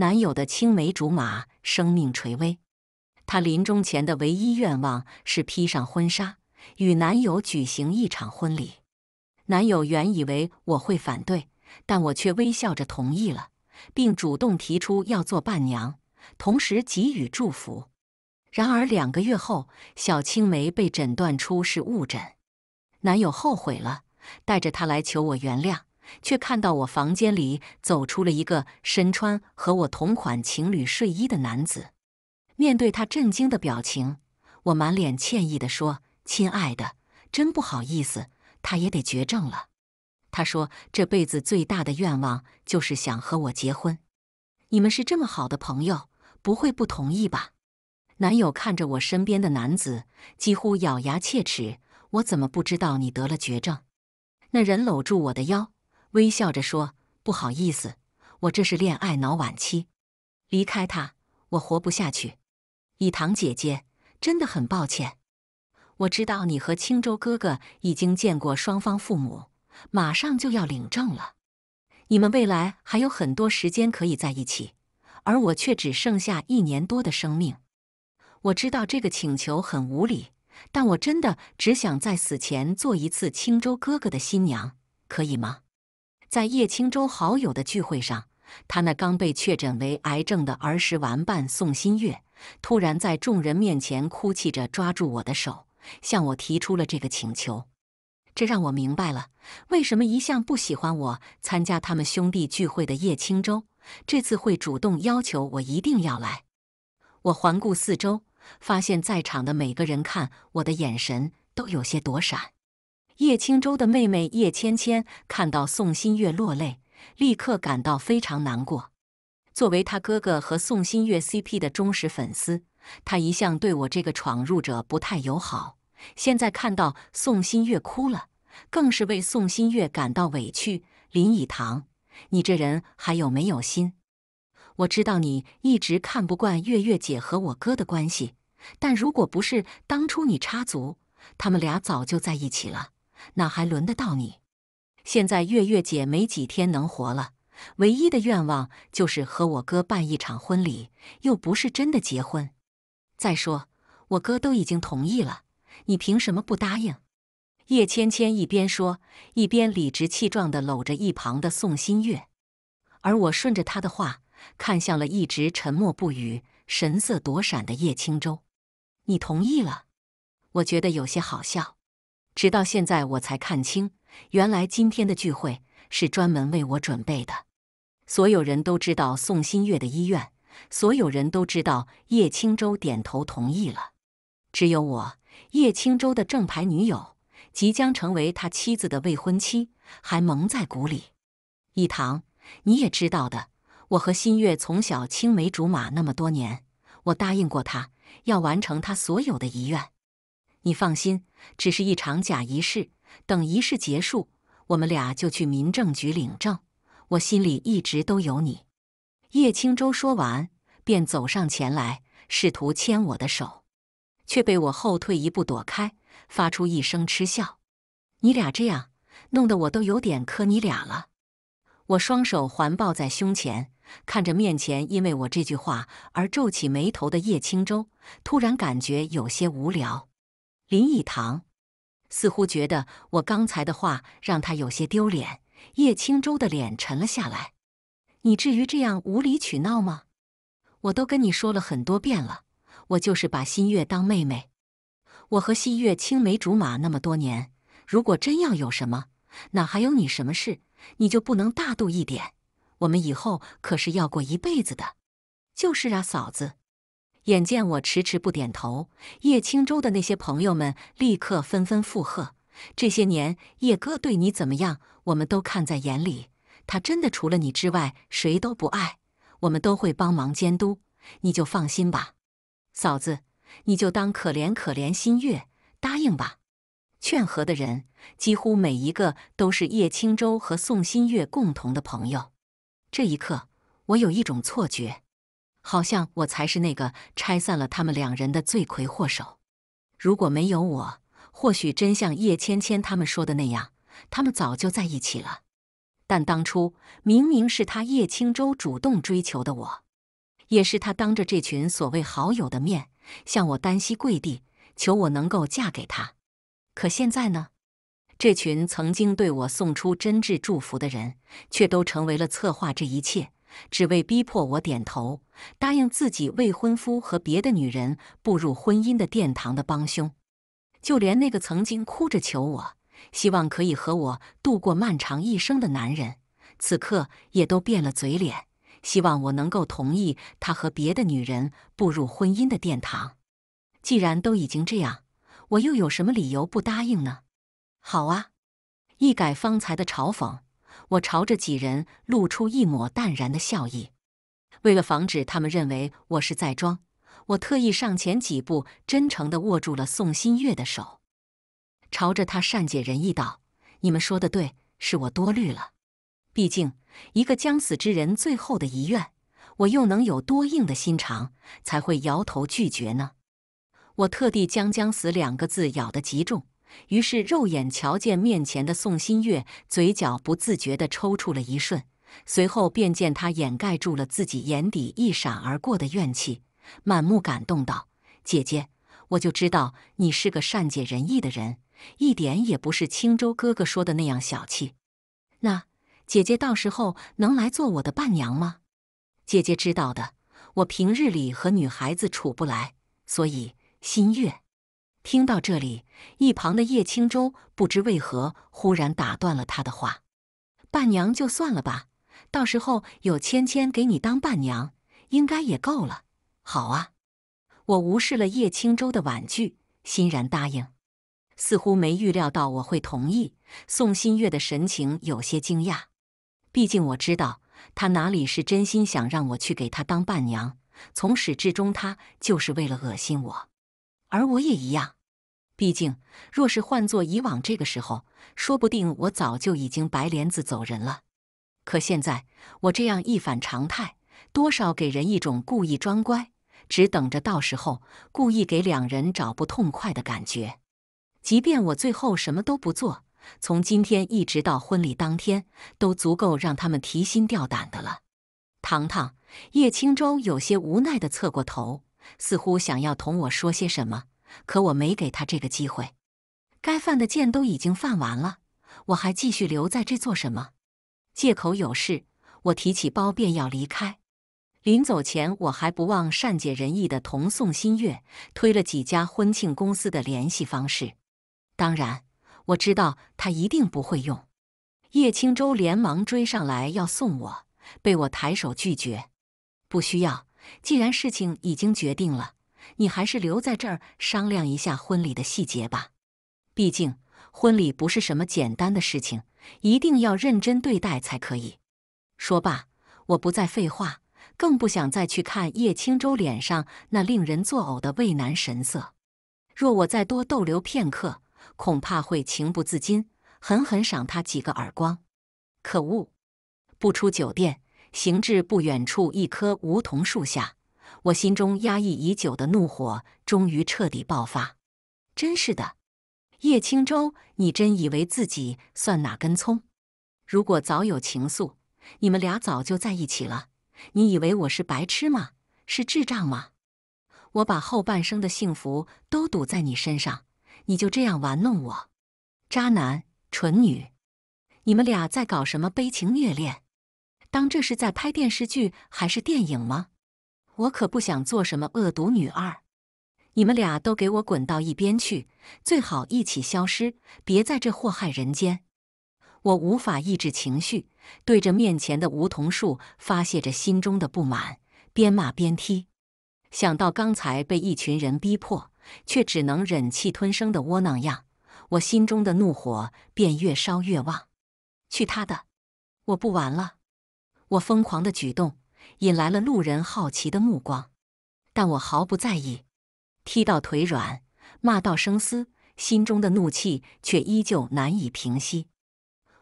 男友的青梅竹马生命垂危，她临终前的唯一愿望是披上婚纱与男友举行一场婚礼。男友原以为我会反对，但我却微笑着同意了，并主动提出要做伴娘，同时给予祝福。然而两个月后，小青梅被诊断出是误诊，男友后悔了，带着她来求我原谅。却看到我房间里走出了一个身穿和我同款情侣睡衣的男子。面对他震惊的表情，我满脸歉意地说：“亲爱的，真不好意思，他也得绝症了。”他说：“这辈子最大的愿望就是想和我结婚。你们是这么好的朋友，不会不同意吧？”男友看着我身边的男子，几乎咬牙切齿：“我怎么不知道你得了绝症？”那人搂住我的腰。微笑着说：“不好意思，我这是恋爱脑晚期，离开他我活不下去。以棠姐姐，真的很抱歉。我知道你和青州哥哥已经见过双方父母，马上就要领证了，你们未来还有很多时间可以在一起，而我却只剩下一年多的生命。我知道这个请求很无理，但我真的只想在死前做一次青州哥哥的新娘，可以吗？”在叶青舟好友的聚会上，他那刚被确诊为癌症的儿时玩伴宋新月，突然在众人面前哭泣着抓住我的手，向我提出了这个请求。这让我明白了，为什么一向不喜欢我参加他们兄弟聚会的叶青舟，这次会主动要求我一定要来。我环顾四周，发现在场的每个人看我的眼神都有些躲闪。叶青舟的妹妹叶芊芊看到宋新月落泪，立刻感到非常难过。作为他哥哥和宋新月 CP 的忠实粉丝，他一向对我这个闯入者不太友好。现在看到宋新月哭了，更是为宋新月感到委屈。林以棠，你这人还有没有心？我知道你一直看不惯月月姐和我哥的关系，但如果不是当初你插足，他们俩早就在一起了。哪还轮得到你？现在月月姐没几天能活了，唯一的愿望就是和我哥办一场婚礼，又不是真的结婚。再说我哥都已经同意了，你凭什么不答应？叶芊芊一边说，一边理直气壮的搂着一旁的宋新月，而我顺着他的话，看向了一直沉默不语、神色躲闪的叶青舟。你同意了？我觉得有些好笑。直到现在，我才看清，原来今天的聚会是专门为我准备的。所有人都知道宋新月的医院，所有人都知道叶青舟点头同意了，只有我，叶青舟的正牌女友，即将成为他妻子的未婚妻，还蒙在鼓里。一堂，你也知道的，我和新月从小青梅竹马，那么多年，我答应过他，要完成他所有的遗愿。你放心，只是一场假仪式。等仪式结束，我们俩就去民政局领证。我心里一直都有你。”叶青舟说完，便走上前来，试图牵我的手，却被我后退一步躲开，发出一声嗤笑。“你俩这样，弄得我都有点磕你俩了。”我双手环抱在胸前，看着面前因为我这句话而皱起眉头的叶青舟，突然感觉有些无聊。林以棠似乎觉得我刚才的话让他有些丢脸，叶青舟的脸沉了下来。你至于这样无理取闹吗？我都跟你说了很多遍了，我就是把新月当妹妹。我和欣月青梅竹马那么多年，如果真要有什么，哪还有你什么事？你就不能大度一点？我们以后可是要过一辈子的。就是啊，嫂子。眼见我迟迟不点头，叶青舟的那些朋友们立刻纷纷附和。这些年叶哥对你怎么样，我们都看在眼里。他真的除了你之外谁都不爱，我们都会帮忙监督，你就放心吧，嫂子。你就当可怜可怜新月，答应吧。劝和的人几乎每一个都是叶青舟和宋新月共同的朋友。这一刻，我有一种错觉。好像我才是那个拆散了他们两人的罪魁祸首。如果没有我，或许真像叶芊芊他们说的那样，他们早就在一起了。但当初明明是他叶青舟主动追求的我，也是他当着这群所谓好友的面，向我单膝跪地求我能够嫁给他。可现在呢？这群曾经对我送出真挚祝福的人，却都成为了策划这一切。只为逼迫我点头，答应自己未婚夫和别的女人步入婚姻的殿堂的帮凶，就连那个曾经哭着求我，希望可以和我度过漫长一生的男人，此刻也都变了嘴脸，希望我能够同意他和别的女人步入婚姻的殿堂。既然都已经这样，我又有什么理由不答应呢？好啊，一改方才的嘲讽。我朝着几人露出一抹淡然的笑意，为了防止他们认为我是在装，我特意上前几步，真诚地握住了宋新月的手，朝着他善解人意道：“你们说的对，是我多虑了。毕竟一个将死之人最后的遗愿，我又能有多硬的心肠才会摇头拒绝呢？”我特地将“将死”两个字咬得极重。于是，肉眼瞧见面前的宋新月，嘴角不自觉地抽搐了一瞬，随后便见她掩盖住了自己眼底一闪而过的怨气，满目感动道：“姐姐，我就知道你是个善解人意的人，一点也不是青州哥哥说的那样小气。那姐姐到时候能来做我的伴娘吗？姐姐知道的，我平日里和女孩子处不来，所以新月。”听到这里，一旁的叶青舟不知为何忽然打断了他的话：“伴娘就算了吧，到时候有芊芊给你当伴娘，应该也够了。”好啊，我无视了叶青舟的婉拒，欣然答应。似乎没预料到我会同意，宋新月的神情有些惊讶。毕竟我知道，他哪里是真心想让我去给他当伴娘，从始至终他就是为了恶心我。而我也一样，毕竟若是换做以往这个时候，说不定我早就已经白莲子走人了。可现在我这样一反常态，多少给人一种故意装乖，只等着到时候故意给两人找不痛快的感觉。即便我最后什么都不做，从今天一直到婚礼当天，都足够让他们提心吊胆的了。糖糖，叶青舟有些无奈地侧过头。似乎想要同我说些什么，可我没给他这个机会。该犯的贱都已经犯完了，我还继续留在这做什么？借口有事，我提起包便要离开。临走前，我还不忘善解人意的同宋新月推了几家婚庆公司的联系方式。当然，我知道他一定不会用。叶青舟连忙追上来要送我，被我抬手拒绝，不需要。既然事情已经决定了，你还是留在这儿商量一下婚礼的细节吧。毕竟婚礼不是什么简单的事情，一定要认真对待才可以说罢。我不再废话，更不想再去看叶青舟脸上那令人作呕的畏难神色。若我再多逗留片刻，恐怕会情不自禁狠狠赏他几个耳光。可恶！不出酒店。行至不远处一棵梧桐树下，我心中压抑已久的怒火终于彻底爆发。真是的，叶青舟，你真以为自己算哪根葱？如果早有情愫，你们俩早就在一起了。你以为我是白痴吗？是智障吗？我把后半生的幸福都赌在你身上，你就这样玩弄我？渣男，蠢女，你们俩在搞什么悲情虐恋？当这是在拍电视剧还是电影吗？我可不想做什么恶毒女二！你们俩都给我滚到一边去，最好一起消失，别在这祸害人间！我无法抑制情绪，对着面前的梧桐树发泄着心中的不满，边骂边踢。想到刚才被一群人逼迫，却只能忍气吞声的窝囊样，我心中的怒火便越烧越旺。去他的！我不玩了！我疯狂的举动引来了路人好奇的目光，但我毫不在意。踢到腿软，骂到声嘶，心中的怒气却依旧难以平息。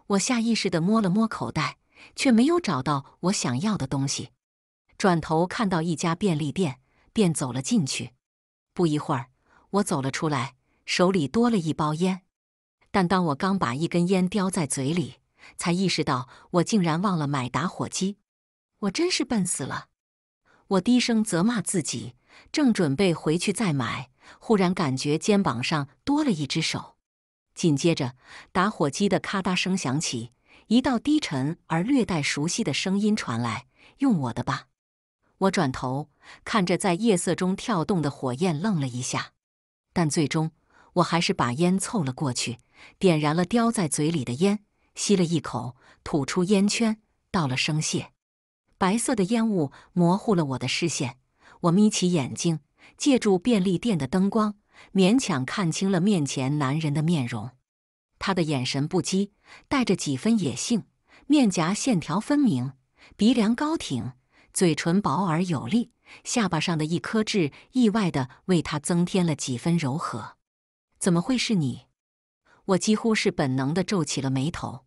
我下意识地摸了摸口袋，却没有找到我想要的东西。转头看到一家便利店，便走了进去。不一会儿，我走了出来，手里多了一包烟。但当我刚把一根烟叼在嘴里，才意识到我竟然忘了买打火机，我真是笨死了！我低声责骂自己，正准备回去再买，忽然感觉肩膀上多了一只手，紧接着打火机的咔嗒声响起，一道低沉而略带熟悉的声音传来：“用我的吧。”我转头看着在夜色中跳动的火焰，愣了一下，但最终我还是把烟凑了过去，点燃了叼在嘴里的烟。吸了一口，吐出烟圈，道了声谢。白色的烟雾模糊了我的视线，我眯起眼睛，借助便利店的灯光，勉强看清了面前男人的面容。他的眼神不羁，带着几分野性，面颊线条分明，鼻梁高挺，嘴唇薄而有力，下巴上的一颗痣意外的为他增添了几分柔和。怎么会是你？我几乎是本能的皱起了眉头。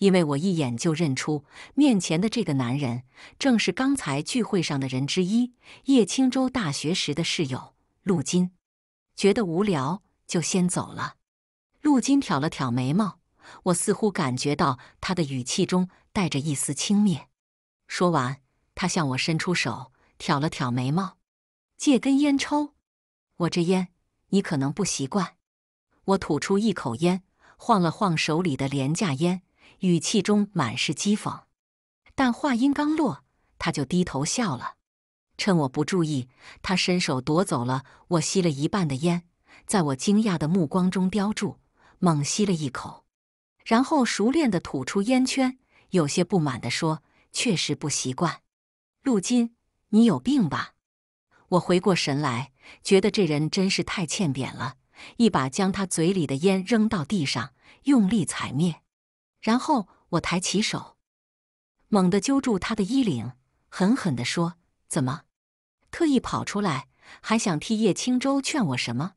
因为我一眼就认出面前的这个男人，正是刚才聚会上的人之一——叶青舟大学时的室友陆金。觉得无聊，就先走了。陆金挑了挑眉毛，我似乎感觉到他的语气中带着一丝轻蔑。说完，他向我伸出手，挑了挑眉毛：“借根烟抽？我这烟你可能不习惯。”我吐出一口烟，晃了晃手里的廉价烟。语气中满是讥讽，但话音刚落，他就低头笑了。趁我不注意，他伸手夺走了我吸了一半的烟，在我惊讶的目光中叼住，猛吸了一口，然后熟练地吐出烟圈，有些不满地说：“确实不习惯。”陆金，你有病吧？我回过神来，觉得这人真是太欠扁了，一把将他嘴里的烟扔到地上，用力踩灭。然后我抬起手，猛地揪住他的衣领，狠狠的说：“怎么，特意跑出来，还想替叶青舟劝我什么？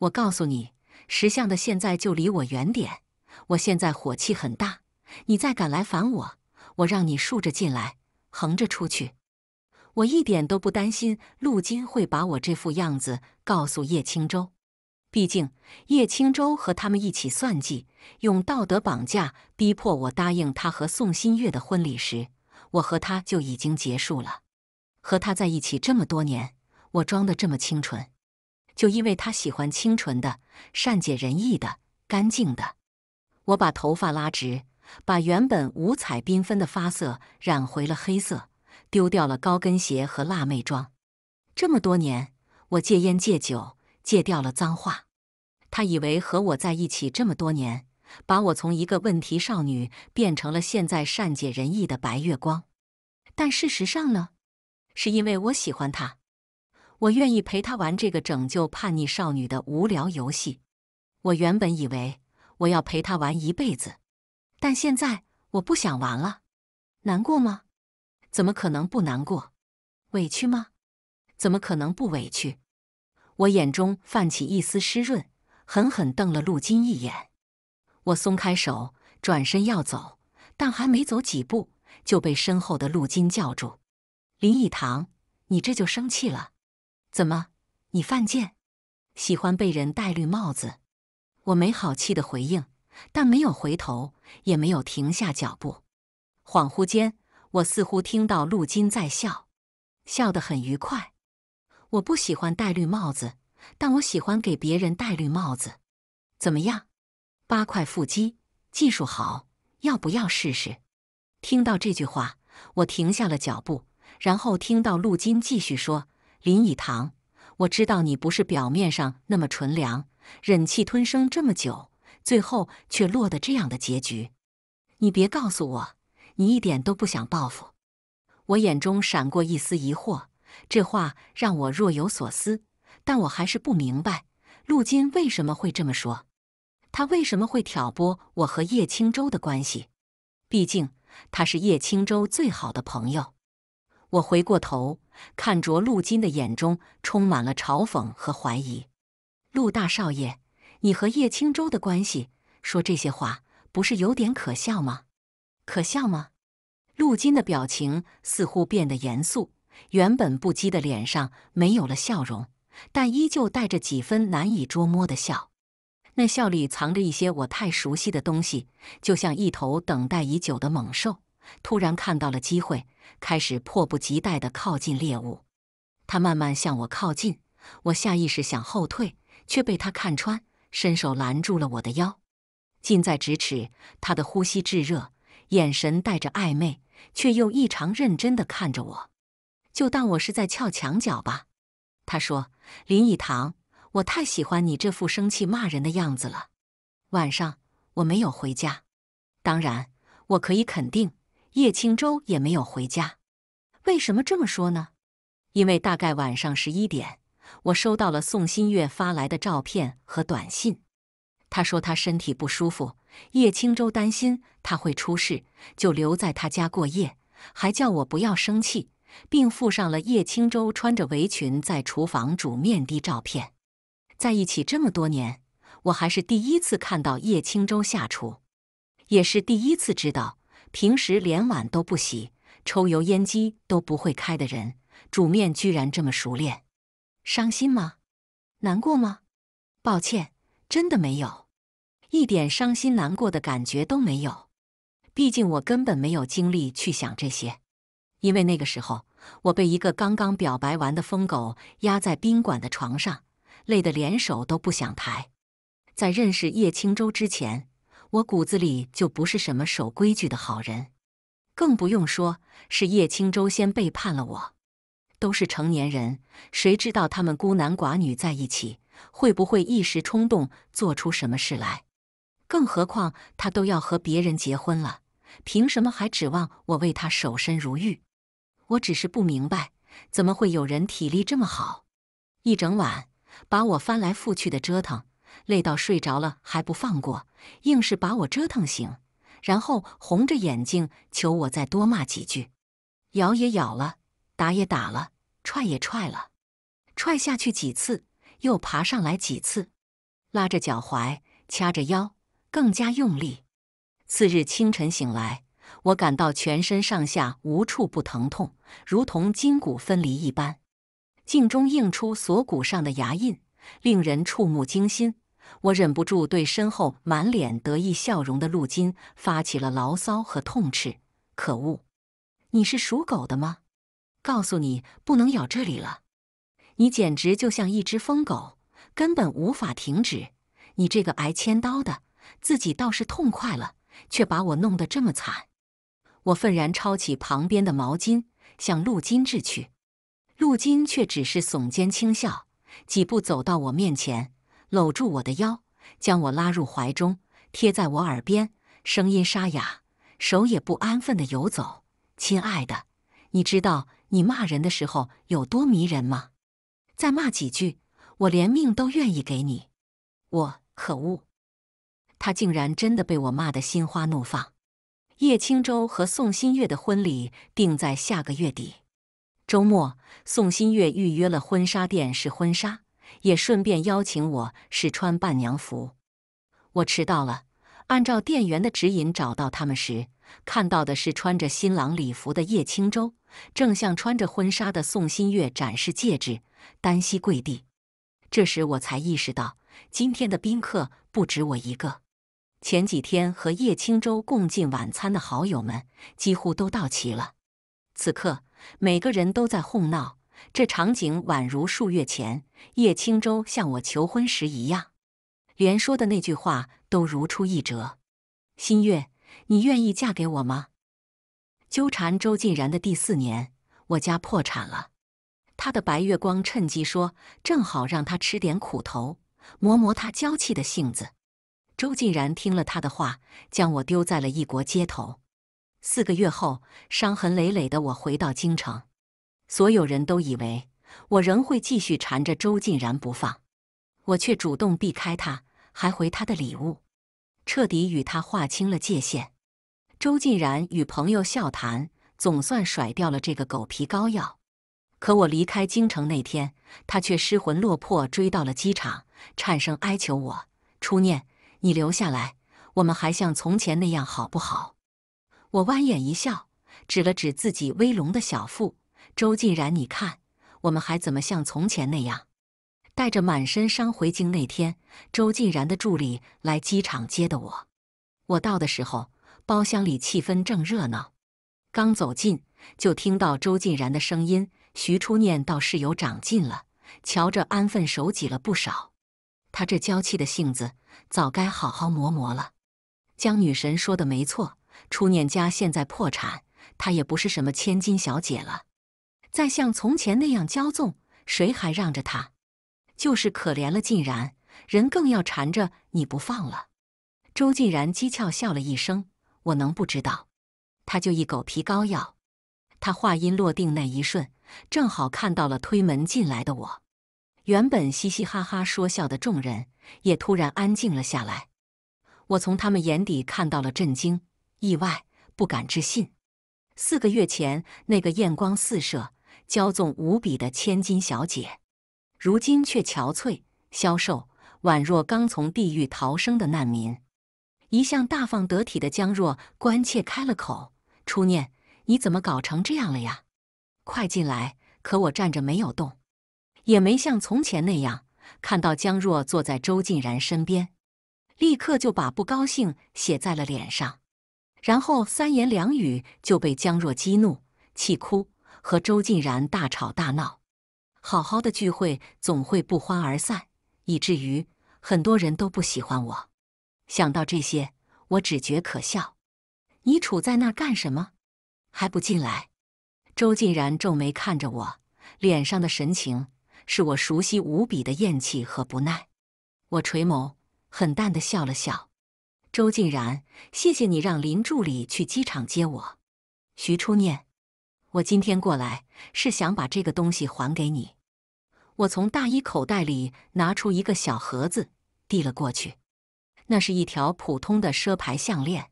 我告诉你，识相的现在就离我远点！我现在火气很大，你再敢来烦我，我让你竖着进来，横着出去！我一点都不担心陆金会把我这副样子告诉叶青舟。”毕竟，叶轻舟和他们一起算计，用道德绑架逼迫我答应他和宋新月的婚礼时，我和他就已经结束了。和他在一起这么多年，我装的这么清纯，就因为他喜欢清纯的、善解人意的、干净的。我把头发拉直，把原本五彩缤纷的发色染回了黑色，丢掉了高跟鞋和辣妹装。这么多年，我戒烟戒酒。戒掉了脏话，他以为和我在一起这么多年，把我从一个问题少女变成了现在善解人意的白月光。但事实上呢，是因为我喜欢他，我愿意陪他玩这个拯救叛逆少女的无聊游戏。我原本以为我要陪他玩一辈子，但现在我不想玩了。难过吗？怎么可能不难过？委屈吗？怎么可能不委屈？我眼中泛起一丝湿润，狠狠瞪了陆金一眼。我松开手，转身要走，但还没走几步，就被身后的陆金叫住：“林以堂，你这就生气了？怎么，你犯贱，喜欢被人戴绿帽子？”我没好气的回应，但没有回头，也没有停下脚步。恍惚间，我似乎听到陆金在笑，笑得很愉快。我不喜欢戴绿帽子，但我喜欢给别人戴绿帽子。怎么样？八块腹肌，技术好，要不要试试？听到这句话，我停下了脚步，然后听到陆金继续说：“林以堂，我知道你不是表面上那么纯良，忍气吞声这么久，最后却落得这样的结局。你别告诉我，你一点都不想报复。”我眼中闪过一丝疑惑。这话让我若有所思，但我还是不明白陆金为什么会这么说，他为什么会挑拨我和叶青舟的关系？毕竟他是叶青舟最好的朋友。我回过头，看着陆金的眼中充满了嘲讽和怀疑：“陆大少爷，你和叶青舟的关系，说这些话不是有点可笑吗？可笑吗？”陆金的表情似乎变得严肃。原本不羁的脸上没有了笑容，但依旧带着几分难以捉摸的笑。那笑里藏着一些我太熟悉的东西，就像一头等待已久的猛兽，突然看到了机会，开始迫不及待地靠近猎物。他慢慢向我靠近，我下意识想后退，却被他看穿，伸手拦住了我的腰。近在咫尺，他的呼吸炙热，眼神带着暧昧，却又异常认真地看着我。就当我是在撬墙角吧，他说：“林以堂，我太喜欢你这副生气骂人的样子了。”晚上我没有回家，当然我可以肯定叶青舟也没有回家。为什么这么说呢？因为大概晚上十一点，我收到了宋新月发来的照片和短信。她说她身体不舒服，叶青舟担心她会出事，就留在她家过夜，还叫我不要生气。并附上了叶青舟穿着围裙在厨房煮面的照片。在一起这么多年，我还是第一次看到叶青舟下厨，也是第一次知道，平时连碗都不洗、抽油烟机都不会开的人，煮面居然这么熟练。伤心吗？难过吗？抱歉，真的没有一点伤心难过的感觉都没有。毕竟我根本没有精力去想这些。因为那个时候，我被一个刚刚表白完的疯狗压在宾馆的床上，累得连手都不想抬。在认识叶青舟之前，我骨子里就不是什么守规矩的好人，更不用说是叶青舟先背叛了我。都是成年人，谁知道他们孤男寡女在一起会不会一时冲动做出什么事来？更何况他都要和别人结婚了，凭什么还指望我为他守身如玉？我只是不明白，怎么会有人体力这么好？一整晚把我翻来覆去的折腾，累到睡着了还不放过，硬是把我折腾醒，然后红着眼睛求我再多骂几句，咬也咬了，打也打了，踹也踹了，踹下去几次，又爬上来几次，拉着脚踝，掐着腰，更加用力。次日清晨醒来。我感到全身上下无处不疼痛，如同筋骨分离一般。镜中映出锁骨上的牙印，令人触目惊心。我忍不住对身后满脸得意笑容的陆金发起了牢骚和痛斥：“可恶，你是属狗的吗？告诉你，不能咬这里了。你简直就像一只疯狗，根本无法停止。你这个挨千刀的，自己倒是痛快了，却把我弄得这么惨。”我愤然抄起旁边的毛巾向陆金掷去，陆金却只是耸肩轻笑，几步走到我面前，搂住我的腰，将我拉入怀中，贴在我耳边，声音沙哑，手也不安分地游走。亲爱的，你知道你骂人的时候有多迷人吗？再骂几句，我连命都愿意给你。我可恶，他竟然真的被我骂得心花怒放。叶青舟和宋新月的婚礼定在下个月底周末。宋新月预约了婚纱店试婚纱，也顺便邀请我试穿伴娘服。我迟到了，按照店员的指引找到他们时，看到的是穿着新郎礼服的叶青舟，正向穿着婚纱的宋新月展示戒指，单膝跪地。这时我才意识到，今天的宾客不止我一个。前几天和叶青舟共进晚餐的好友们几乎都到齐了，此刻每个人都在哄闹，这场景宛如数月前叶青舟向我求婚时一样，连说的那句话都如出一辙：“新月，你愿意嫁给我吗？”纠缠周晋然的第四年，我家破产了，他的白月光趁机说：“正好让他吃点苦头，磨磨他娇气的性子。”周竟然听了他的话，将我丢在了异国街头。四个月后，伤痕累累的我回到京城，所有人都以为我仍会继续缠着周竟然不放，我却主动避开他，还回他的礼物，彻底与他划清了界限。周竟然与朋友笑谈，总算甩掉了这个狗皮膏药。可我离开京城那天，他却失魂落魄追到了机场，颤声哀求我：“初念。”你留下来，我们还像从前那样好不好？我弯眼一笑，指了指自己微隆的小腹。周静然，你看，我们还怎么像从前那样？带着满身伤回京那天，周静然的助理来机场接的我。我到的时候，包厢里气氛正热闹，刚走近就听到周静然的声音：“徐初念倒是有长进了，瞧着安分守己了不少。”她这娇气的性子，早该好好磨磨了。江女神说的没错，初念家现在破产，她也不是什么千金小姐了。再像从前那样骄纵，谁还让着她？就是可怜了。竟然人更要缠着你不放了。周竟然讥诮笑了一声：“我能不知道？他就一狗皮膏药。”他话音落定那一瞬，正好看到了推门进来的我。原本嘻嘻哈哈说笑的众人也突然安静了下来。我从他们眼底看到了震惊、意外、不敢置信。四个月前那个艳光四射、骄纵无比的千金小姐，如今却憔悴消瘦，宛若刚从地狱逃生的难民。一向大方得体的江若关切开了口：“初念，你怎么搞成这样了呀？快进来！”可我站着没有动。也没像从前那样，看到江若坐在周静然身边，立刻就把不高兴写在了脸上，然后三言两语就被江若激怒、气哭，和周静然大吵大闹。好好的聚会总会不欢而散，以至于很多人都不喜欢我。想到这些，我只觉可笑。你杵在那儿干什么？还不进来？周静然皱眉看着我，脸上的神情。是我熟悉无比的厌弃和不耐，我垂眸，很淡的笑了笑。周静然，谢谢你让林助理去机场接我。徐初念，我今天过来是想把这个东西还给你。我从大衣口袋里拿出一个小盒子，递了过去。那是一条普通的奢牌项链，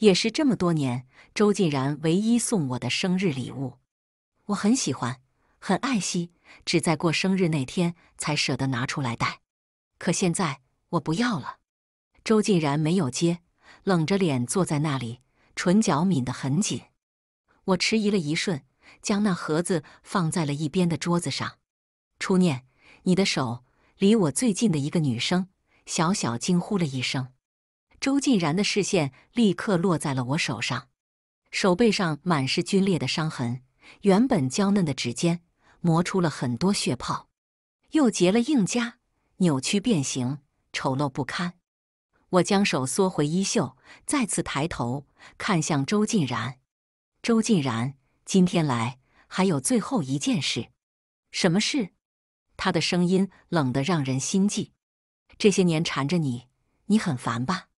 也是这么多年周静然唯一送我的生日礼物。我很喜欢，很爱惜。只在过生日那天才舍得拿出来戴，可现在我不要了。周竟然没有接，冷着脸坐在那里，唇角抿得很紧。我迟疑了一瞬，将那盒子放在了一边的桌子上。初念，你的手离我最近的一个女生，小小惊呼了一声。周竟然的视线立刻落在了我手上，手背上满是皲裂的伤痕，原本娇嫩的指尖。磨出了很多血泡，又结了硬痂，扭曲变形，丑陋不堪。我将手缩回衣袖，再次抬头看向周静然。周静然，今天来还有最后一件事。什么事？他的声音冷得让人心悸。这些年缠着你，你很烦吧？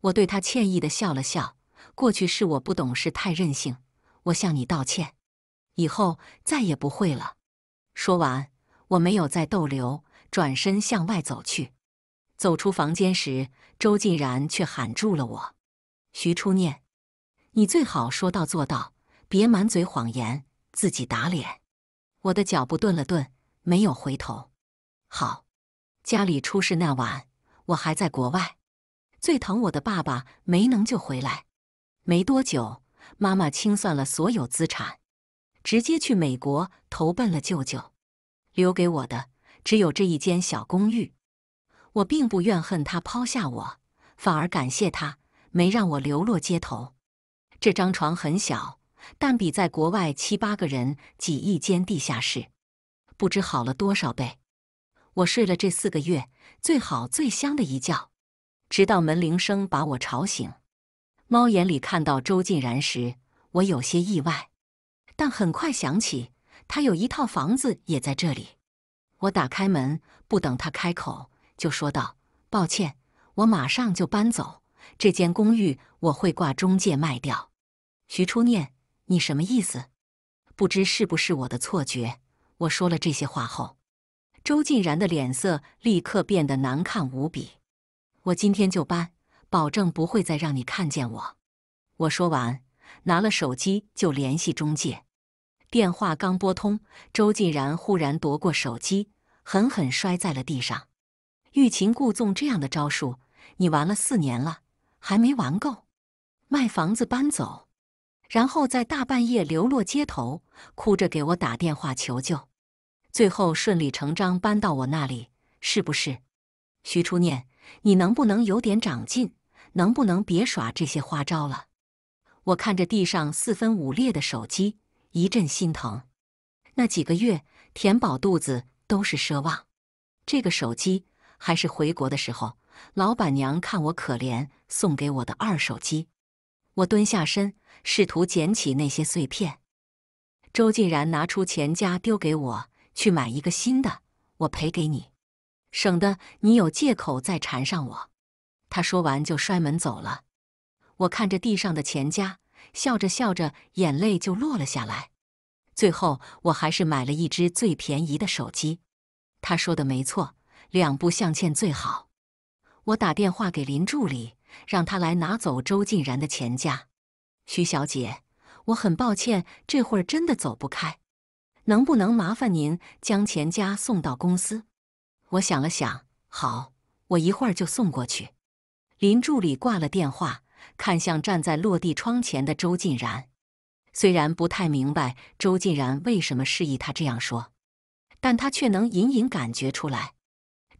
我对他歉意的笑了笑。过去是我不懂事，太任性，我向你道歉。以后再也不会了。说完，我没有再逗留，转身向外走去。走出房间时，周竟然却喊住了我：“徐初念，你最好说到做到，别满嘴谎言，自己打脸。”我的脚步顿了顿，没有回头。好，家里出事那晚，我还在国外。最疼我的爸爸没能救回来，没多久，妈妈清算了所有资产。直接去美国投奔了舅舅，留给我的只有这一间小公寓。我并不怨恨他抛下我，反而感谢他没让我流落街头。这张床很小，但比在国外七八个人挤一间地下室不知好了多少倍。我睡了这四个月最好最香的一觉，直到门铃声把我吵醒。猫眼里看到周晋然时，我有些意外。但很快想起，他有一套房子也在这里。我打开门，不等他开口，就说道：“抱歉，我马上就搬走。这间公寓我会挂中介卖掉。”徐初念，你什么意思？不知是不是我的错觉，我说了这些话后，周静然的脸色立刻变得难看无比。我今天就搬，保证不会再让你看见我。我说完，拿了手机就联系中介。电话刚拨通，周晋然忽然夺过手机，狠狠摔在了地上。欲擒故纵这样的招数，你玩了四年了，还没玩够？卖房子搬走，然后在大半夜流落街头，哭着给我打电话求救，最后顺理成章搬到我那里，是不是？徐初念，你能不能有点长进？能不能别耍这些花招了？我看着地上四分五裂的手机。一阵心疼，那几个月填饱肚子都是奢望。这个手机还是回国的时候，老板娘看我可怜送给我的二手机。我蹲下身，试图捡起那些碎片。周竟然拿出钱夹丢给我，去买一个新的，我赔给你，省得你有借口再缠上我。他说完就摔门走了。我看着地上的钱夹。笑着笑着，眼泪就落了下来。最后，我还是买了一只最便宜的手机。他说的没错，两不相欠最好。我打电话给林助理，让他来拿走周静然的钱夹。徐小姐，我很抱歉，这会儿真的走不开，能不能麻烦您将钱夹送到公司？我想了想，好，我一会儿就送过去。林助理挂了电话。看向站在落地窗前的周静然，虽然不太明白周静然为什么示意他这样说，但他却能隐隐感觉出来，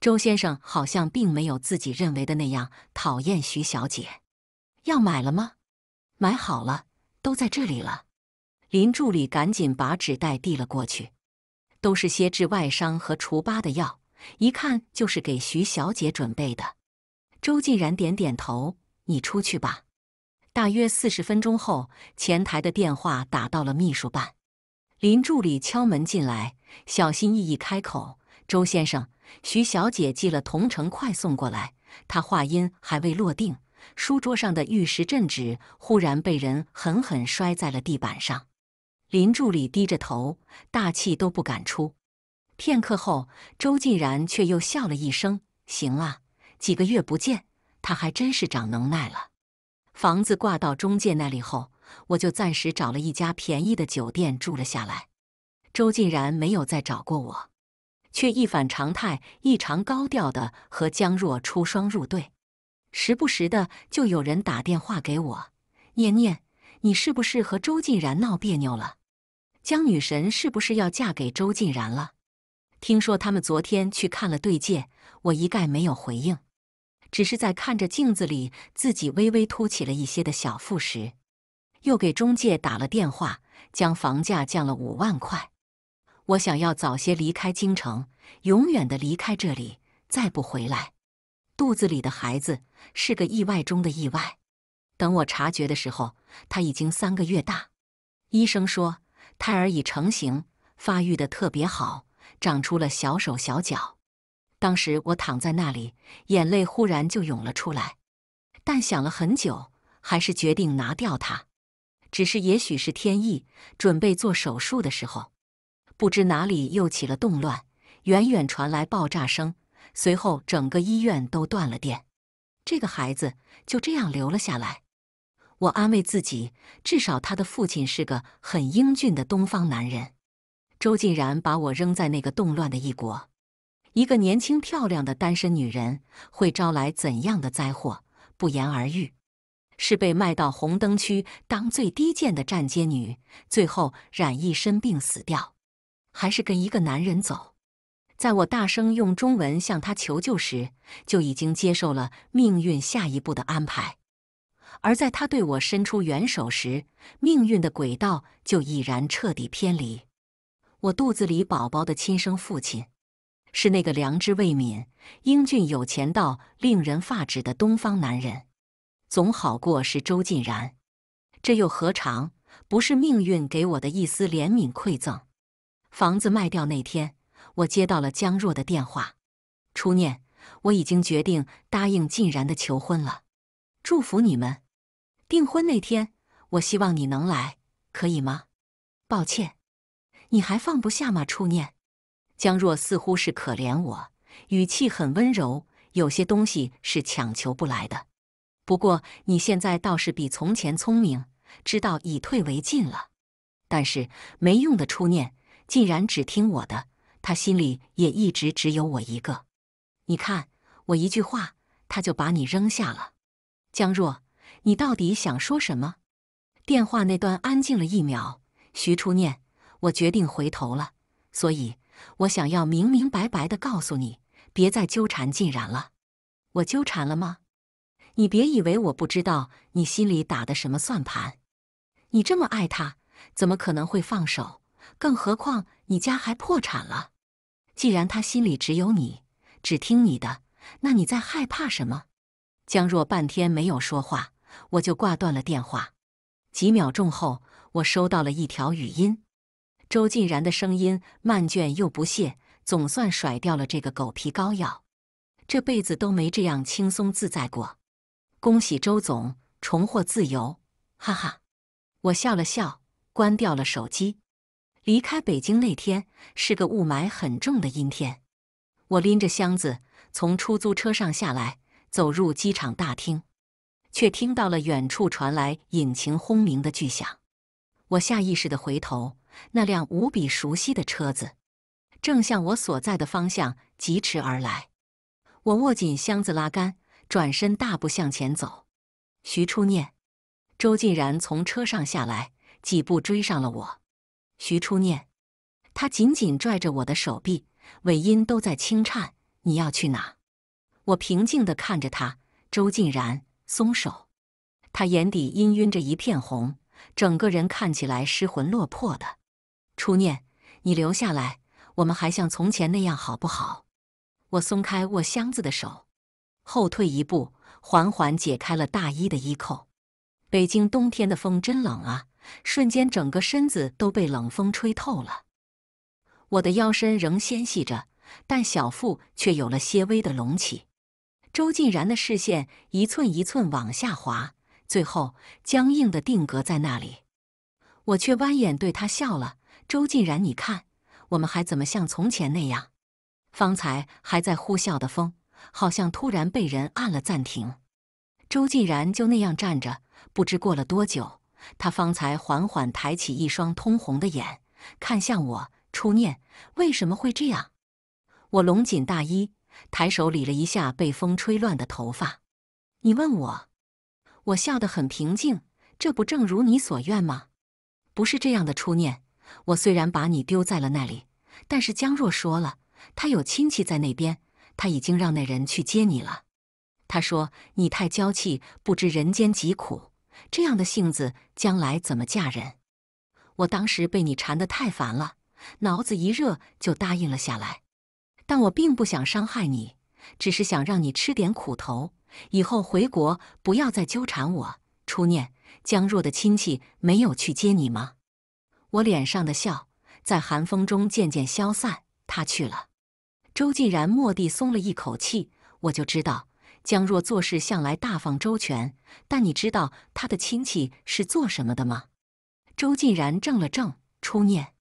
周先生好像并没有自己认为的那样讨厌徐小姐。要买了吗？买好了，都在这里了。林助理赶紧把纸袋递了过去，都是些治外伤和除疤的药，一看就是给徐小姐准备的。周静然点点头。你出去吧。大约四十分钟后，前台的电话打到了秘书办。林助理敲门进来，小心翼翼开口：“周先生，徐小姐寄了同城快送过来。”他话音还未落定，书桌上的玉石镇纸忽然被人狠狠摔在了地板上。林助理低着头，大气都不敢出。片刻后，周竟然却又笑了一声：“行啊，几个月不见。”他还真是长能耐了。房子挂到中介那里后，我就暂时找了一家便宜的酒店住了下来。周竟然没有再找过我，却一反常态，异常高调的和江若出双入对，时不时的就有人打电话给我：“念念，你是不是和周静然闹别扭了？江女神是不是要嫁给周静然了？听说他们昨天去看了对戒，我一概没有回应。”只是在看着镜子里自己微微凸起了一些的小腹时，又给中介打了电话，将房价降了五万块。我想要早些离开京城，永远的离开这里，再不回来。肚子里的孩子是个意外中的意外。等我察觉的时候，他已经三个月大。医生说胎儿已成型，发育的特别好，长出了小手小脚。当时我躺在那里，眼泪忽然就涌了出来，但想了很久，还是决定拿掉它。只是也许是天意，准备做手术的时候，不知哪里又起了动乱，远远传来爆炸声，随后整个医院都断了电。这个孩子就这样留了下来。我安慰自己，至少他的父亲是个很英俊的东方男人。周竟然把我扔在那个动乱的异国。一个年轻漂亮的单身女人会招来怎样的灾祸？不言而喻，是被卖到红灯区当最低贱的站街女，最后染一身病死掉，还是跟一个男人走？在我大声用中文向他求救时，就已经接受了命运下一步的安排；而在他对我伸出援手时，命运的轨道就已然彻底偏离。我肚子里宝宝的亲生父亲。是那个良知未泯、英俊有钱到令人发指的东方男人，总好过是周晋然。这又何尝不是命运给我的一丝怜悯馈赠？房子卖掉那天，我接到了江若的电话。初念，我已经决定答应晋然的求婚了。祝福你们！订婚那天，我希望你能来，可以吗？抱歉，你还放不下吗？初念。江若似乎是可怜我，语气很温柔。有些东西是强求不来的。不过你现在倒是比从前聪明，知道以退为进了。但是没用的初念竟然只听我的，他心里也一直只有我一个。你看，我一句话他就把你扔下了。江若，你到底想说什么？电话那端安静了一秒。徐初念，我决定回头了，所以。我想要明明白白的告诉你，别再纠缠靳燃了。我纠缠了吗？你别以为我不知道你心里打的什么算盘。你这么爱他，怎么可能会放手？更何况你家还破产了。既然他心里只有你，只听你的，那你在害怕什么？江若半天没有说话，我就挂断了电话。几秒钟后，我收到了一条语音。周晋然的声音漫卷又不屑，总算甩掉了这个狗皮膏药，这辈子都没这样轻松自在过。恭喜周总重获自由，哈哈！我笑了笑，关掉了手机。离开北京那天是个雾霾很重的阴天，我拎着箱子从出租车上下来，走入机场大厅，却听到了远处传来引擎轰鸣的巨响。我下意识地回头。那辆无比熟悉的车子正向我所在的方向疾驰而来，我握紧箱子拉杆，转身大步向前走。徐初念、周静然从车上下来，几步追上了我。徐初念，他紧紧拽着我的手臂，尾音都在轻颤。你要去哪？我平静地看着他。周静然，松手。他眼底氤氲着一片红，整个人看起来失魂落魄的。初念，你留下来，我们还像从前那样好不好？我松开握箱子的手，后退一步，缓缓解开了大衣的衣扣。北京冬天的风真冷啊！瞬间，整个身子都被冷风吹透了。我的腰身仍纤细着，但小腹却有了些微的隆起。周静然的视线一寸一寸往下滑，最后僵硬的定格在那里。我却弯眼对他笑了。周静然，你看，我们还怎么像从前那样？方才还在呼啸的风，好像突然被人按了暂停。周静然就那样站着，不知过了多久，他方才缓缓抬起一双通红的眼，看向我。初念，为什么会这样？我拢紧大衣，抬手理了一下被风吹乱的头发。你问我，我笑得很平静。这不正如你所愿吗？不是这样的，初念。我虽然把你丢在了那里，但是江若说了，她有亲戚在那边，她已经让那人去接你了。他说你太娇气，不知人间疾苦，这样的性子将来怎么嫁人？我当时被你缠得太烦了，脑子一热就答应了下来。但我并不想伤害你，只是想让你吃点苦头，以后回国不要再纠缠我。初念，江若的亲戚没有去接你吗？我脸上的笑在寒风中渐渐消散。他去了，周竟然蓦地松了一口气。我就知道，江若做事向来大方周全。但你知道他的亲戚是做什么的吗？周竟然怔了怔，出念，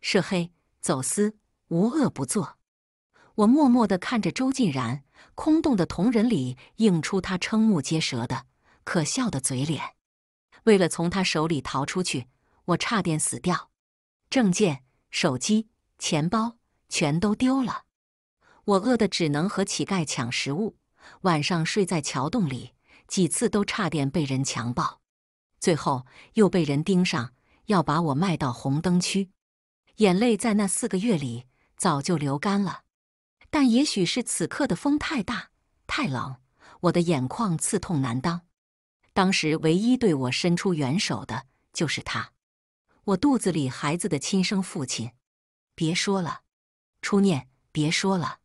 涉黑、走私，无恶不作。我默默地看着周竟然，空洞的瞳仁里映出他瞠目结舌的、可笑的嘴脸。为了从他手里逃出去。我差点死掉，证件、手机、钱包全都丢了。我饿的只能和乞丐抢食物，晚上睡在桥洞里，几次都差点被人强暴。最后又被人盯上，要把我卖到红灯区。眼泪在那四个月里早就流干了，但也许是此刻的风太大、太冷，我的眼眶刺痛难当。当时唯一对我伸出援手的就是他。我肚子里孩子的亲生父亲，别说了，初念，别说了。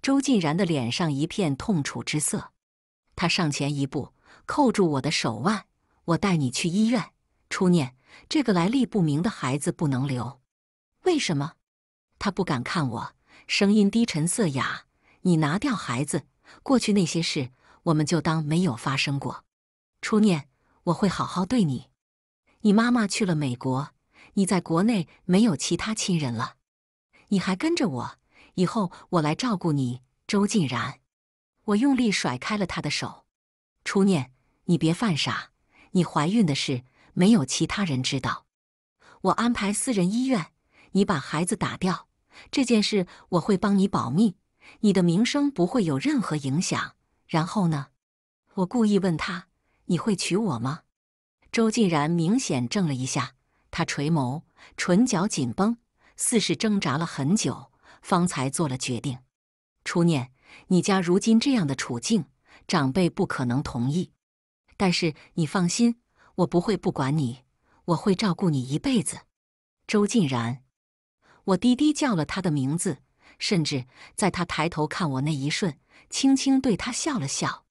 周静然的脸上一片痛楚之色，他上前一步，扣住我的手腕，我带你去医院。初念，这个来历不明的孩子不能留。为什么？他不敢看我，声音低沉涩哑。你拿掉孩子，过去那些事，我们就当没有发生过。初念，我会好好对你。你妈妈去了美国。你在国内没有其他亲人了，你还跟着我，以后我来照顾你。周静然，我用力甩开了他的手。初念，你别犯傻，你怀孕的事没有其他人知道。我安排私人医院，你把孩子打掉，这件事我会帮你保密，你的名声不会有任何影响。然后呢？我故意问他：“你会娶我吗？”周静然明显怔了一下。他垂眸，唇角紧绷，似是挣扎了很久，方才做了决定。初念，你家如今这样的处境，长辈不可能同意。但是你放心，我不会不管你，我会照顾你一辈子。周静然，我低低叫了他的名字，甚至在他抬头看我那一瞬，轻轻对他笑了笑。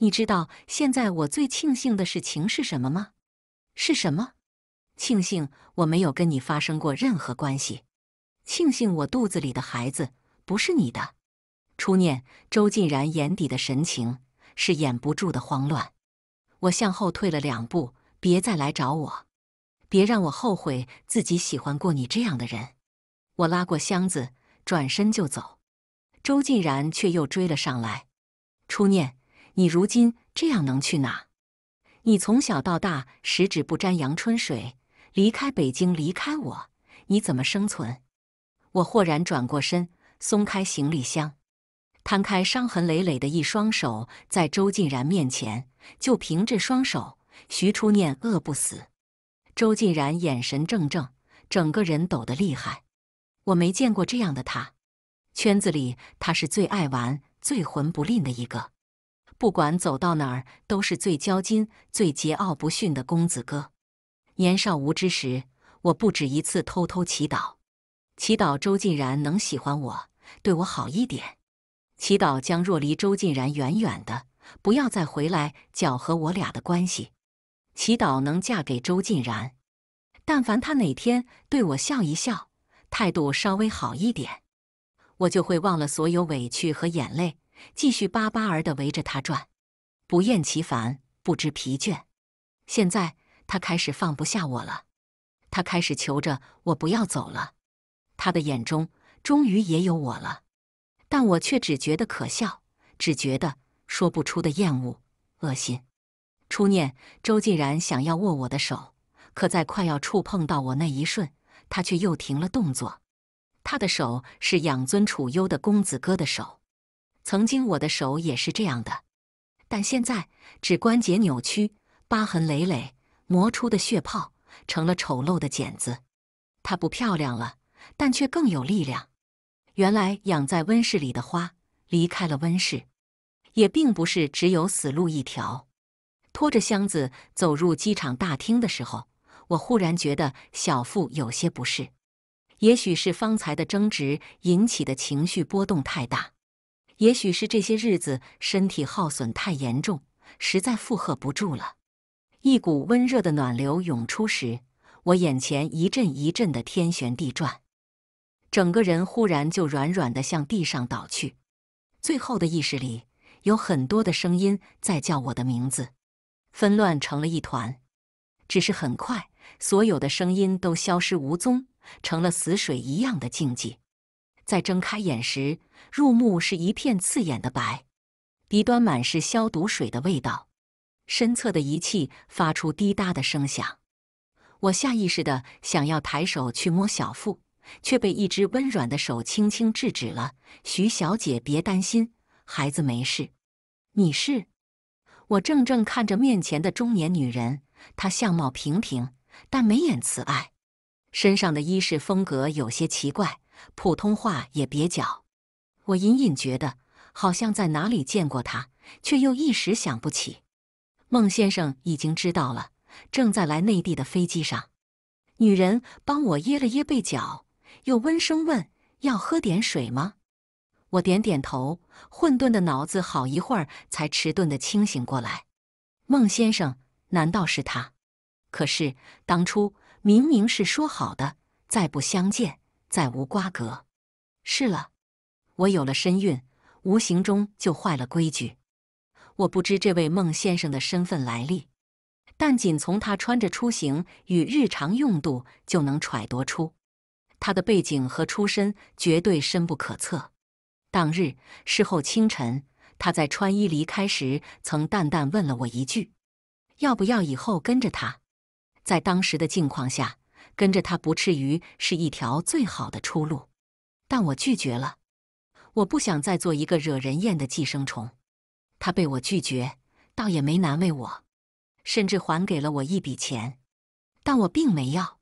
你知道现在我最庆幸的事情是什么吗？是什么？庆幸我没有跟你发生过任何关系，庆幸我肚子里的孩子不是你的。初念，周静然眼底的神情是掩不住的慌乱。我向后退了两步，别再来找我，别让我后悔自己喜欢过你这样的人。我拉过箱子，转身就走。周静然却又追了上来。初念，你如今这样能去哪？你从小到大十指不沾阳春水。离开北京，离开我，你怎么生存？我豁然转过身，松开行李箱，摊开伤痕累累的一双手，在周晋然面前，就凭这双手，徐初念饿不死。周晋然眼神怔怔，整个人抖得厉害。我没见过这样的他，圈子里他是最爱玩、最混不吝的一个，不管走到哪儿都是最交金、最桀骜不驯的公子哥。年少无知时，我不止一次偷偷祈祷，祈祷周静然能喜欢我，对我好一点；祈祷江若离周静然远远的，不要再回来搅和我俩的关系；祈祷能嫁给周静然。但凡他哪天对我笑一笑，态度稍微好一点，我就会忘了所有委屈和眼泪，继续巴巴儿的围着他转，不厌其烦，不知疲倦。现在。他开始放不下我了，他开始求着我不要走了，他的眼中终于也有我了，但我却只觉得可笑，只觉得说不出的厌恶、恶心。初念周竟然想要握我的手，可在快要触碰到我那一瞬，他却又停了动作。他的手是养尊处优的公子哥的手，曾经我的手也是这样的，但现在指关节扭曲，疤痕累累。磨出的血泡成了丑陋的茧子，它不漂亮了，但却更有力量。原来养在温室里的花离开了温室，也并不是只有死路一条。拖着箱子走入机场大厅的时候，我忽然觉得小腹有些不适，也许是方才的争执引起的情绪波动太大，也许是这些日子身体耗损太严重，实在负荷不住了。一股温热的暖流涌出时，我眼前一阵一阵的天旋地转，整个人忽然就软软的向地上倒去。最后的意识里，有很多的声音在叫我的名字，纷乱成了一团。只是很快，所有的声音都消失无踪，成了死水一样的静寂。在睁开眼时，入目是一片刺眼的白，鼻端满是消毒水的味道。身侧的仪器发出滴答的声响，我下意识的想要抬手去摸小腹，却被一只温软的手轻轻制止了。“徐小姐，别担心，孩子没事。”你是？我怔怔看着面前的中年女人，她相貌平平，但眉眼慈爱，身上的衣饰风格有些奇怪，普通话也蹩脚。我隐隐觉得好像在哪里见过她，却又一时想不起。孟先生已经知道了，正在来内地的飞机上。女人帮我掖了掖被角，又温声问：“要喝点水吗？”我点点头。混沌的脑子好一会儿才迟钝的清醒过来。孟先生，难道是他？可是当初明明是说好的，再不相见，再无瓜葛。是了，我有了身孕，无形中就坏了规矩。我不知这位孟先生的身份来历，但仅从他穿着、出行与日常用度，就能揣度出他的背景和出身绝对深不可测。当日事后清晨，他在穿衣离开时，曾淡淡问了我一句：“要不要以后跟着他？”在当时的境况下，跟着他不至于是一条最好的出路，但我拒绝了。我不想再做一个惹人厌的寄生虫。他被我拒绝，倒也没难为我，甚至还给了我一笔钱，但我并没要。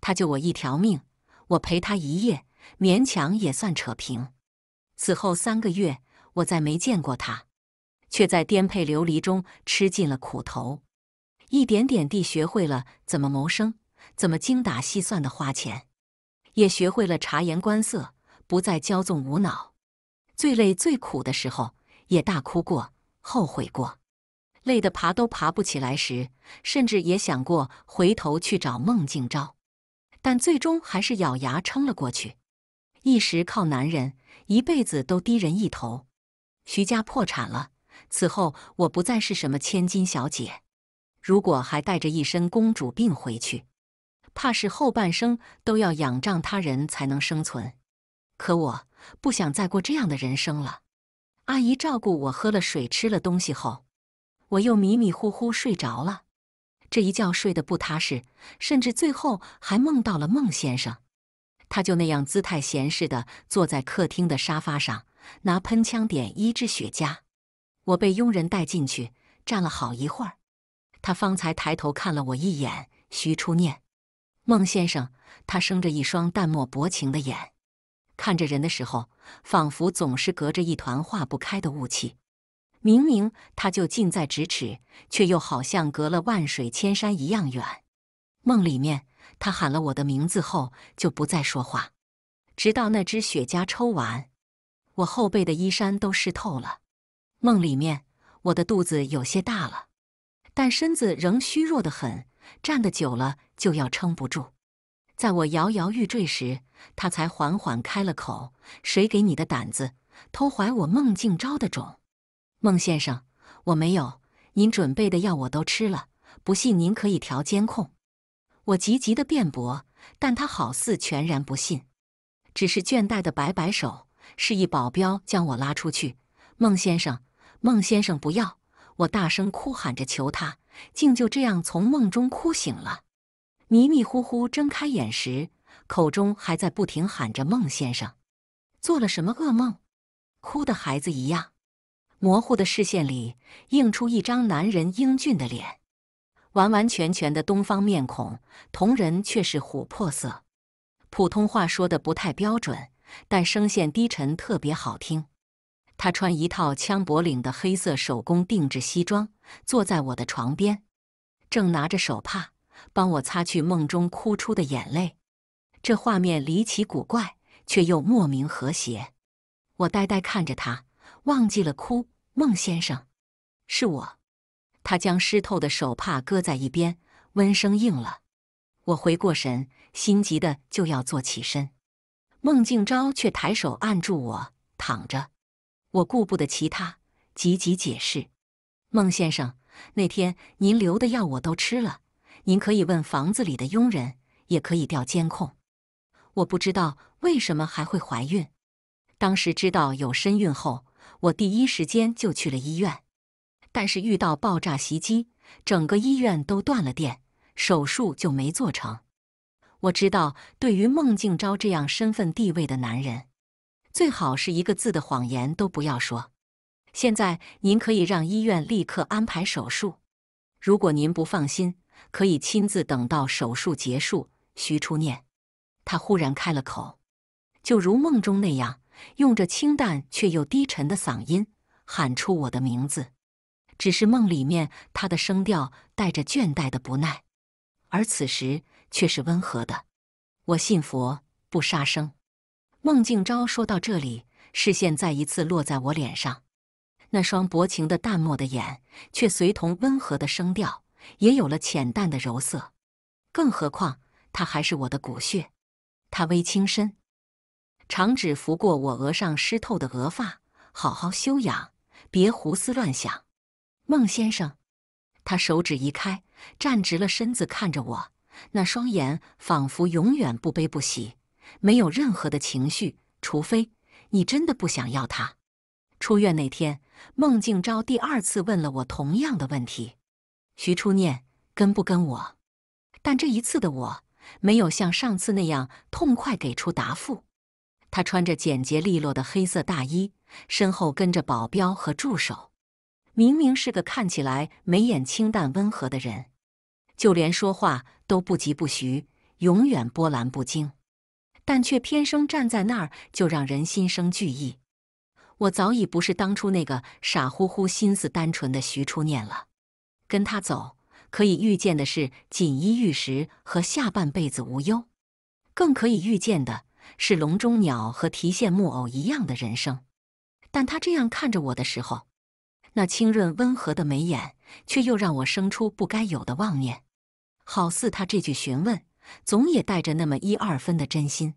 他救我一条命，我陪他一夜，勉强也算扯平。此后三个月，我再没见过他，却在颠沛流离中吃尽了苦头，一点点地学会了怎么谋生，怎么精打细算的花钱，也学会了察言观色，不再骄纵无脑。最累最苦的时候。也大哭过，后悔过，累得爬都爬不起来时，甚至也想过回头去找孟静昭，但最终还是咬牙撑了过去。一时靠男人，一辈子都低人一头。徐家破产了，此后我不再是什么千金小姐。如果还带着一身公主病回去，怕是后半生都要仰仗他人才能生存。可我不想再过这样的人生了。阿姨照顾我喝了水吃了东西后，我又迷迷糊糊睡着了。这一觉睡得不踏实，甚至最后还梦到了孟先生。他就那样姿态闲适的坐在客厅的沙发上，拿喷枪点一支雪茄。我被佣人带进去，站了好一会儿，他方才抬头看了我一眼。徐初念，孟先生，他生着一双淡漠薄情的眼。看着人的时候，仿佛总是隔着一团化不开的雾气。明明他就近在咫尺，却又好像隔了万水千山一样远。梦里面，他喊了我的名字后就不再说话，直到那只雪茄抽完，我后背的衣衫都湿透了。梦里面，我的肚子有些大了，但身子仍虚弱得很，站得久了就要撑不住。在我摇摇欲坠时，他才缓缓开了口：“谁给你的胆子，偷怀我孟静昭的种？”孟先生，我没有。您准备的药我都吃了，不信您可以调监控。我急急的辩驳，但他好似全然不信，只是倦怠的摆摆手，示意保镖将我拉出去。孟先生，孟先生，不要！我大声哭喊着求他，竟就这样从梦中哭醒了。迷迷糊糊睁开眼时。口中还在不停喊着“孟先生”，做了什么噩梦？哭的孩子一样，模糊的视线里映出一张男人英俊的脸，完完全全的东方面孔，瞳仁却是琥珀色。普通话说的不太标准，但声线低沉，特别好听。他穿一套枪驳领的黑色手工定制西装，坐在我的床边，正拿着手帕帮我擦去梦中哭出的眼泪。这画面离奇古怪，却又莫名和谐。我呆呆看着他，忘记了哭。孟先生，是我。他将湿透的手帕搁在一边，温声应了。我回过神，心急的就要坐起身，孟静昭却抬手按住我，躺着。我顾不得其他，急急解释：孟先生，那天您留的药我都吃了，您可以问房子里的佣人，也可以调监控。我不知道为什么还会怀孕。当时知道有身孕后，我第一时间就去了医院，但是遇到爆炸袭击，整个医院都断了电，手术就没做成。我知道，对于孟静昭这样身份地位的男人，最好是一个字的谎言都不要说。现在，您可以让医院立刻安排手术。如果您不放心，可以亲自等到手术结束。徐初念。他忽然开了口，就如梦中那样，用着清淡却又低沉的嗓音喊出我的名字。只是梦里面他的声调带着倦怠的不耐，而此时却是温和的。我信佛，不杀生。孟静昭说到这里，视线再一次落在我脸上，那双薄情的淡漠的眼，却随同温和的声调也有了浅淡的柔色。更何况他还是我的骨血。他微倾身，长指拂过我额上湿透的额发，好好休养，别胡思乱想，孟先生。他手指移开，站直了身子，看着我，那双眼仿佛永远不悲不喜，没有任何的情绪，除非你真的不想要他。出院那天，孟静昭第二次问了我同样的问题：“徐初念，跟不跟我？”但这一次的我。没有像上次那样痛快给出答复。他穿着简洁利落的黑色大衣，身后跟着保镖和助手。明明是个看起来眉眼清淡温和的人，就连说话都不疾不徐，永远波澜不惊，但却偏生站在那儿就让人心生惧意。我早已不是当初那个傻乎乎、心思单纯的徐初念了。跟他走。可以预见的是，锦衣玉食和下半辈子无忧；更可以预见的是，笼中鸟和提线木偶一样的人生。但他这样看着我的时候，那清润温和的眉眼，却又让我生出不该有的妄念。好似他这句询问，总也带着那么一二分的真心。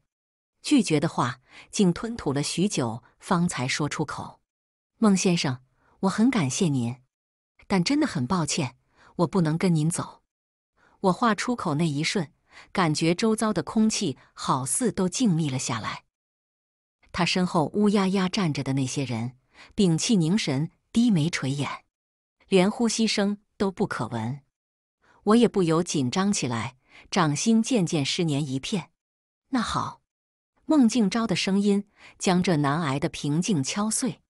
拒绝的话，竟吞吐了许久，方才说出口：“孟先生，我很感谢您，但真的很抱歉。”我不能跟您走。我话出口那一瞬，感觉周遭的空气好似都静谧了下来。他身后乌压压站着的那些人，屏气凝神，低眉垂眼，连呼吸声都不可闻。我也不由紧张起来，掌心渐渐湿黏一片。那好，孟静昭的声音将这难挨的平静敲碎。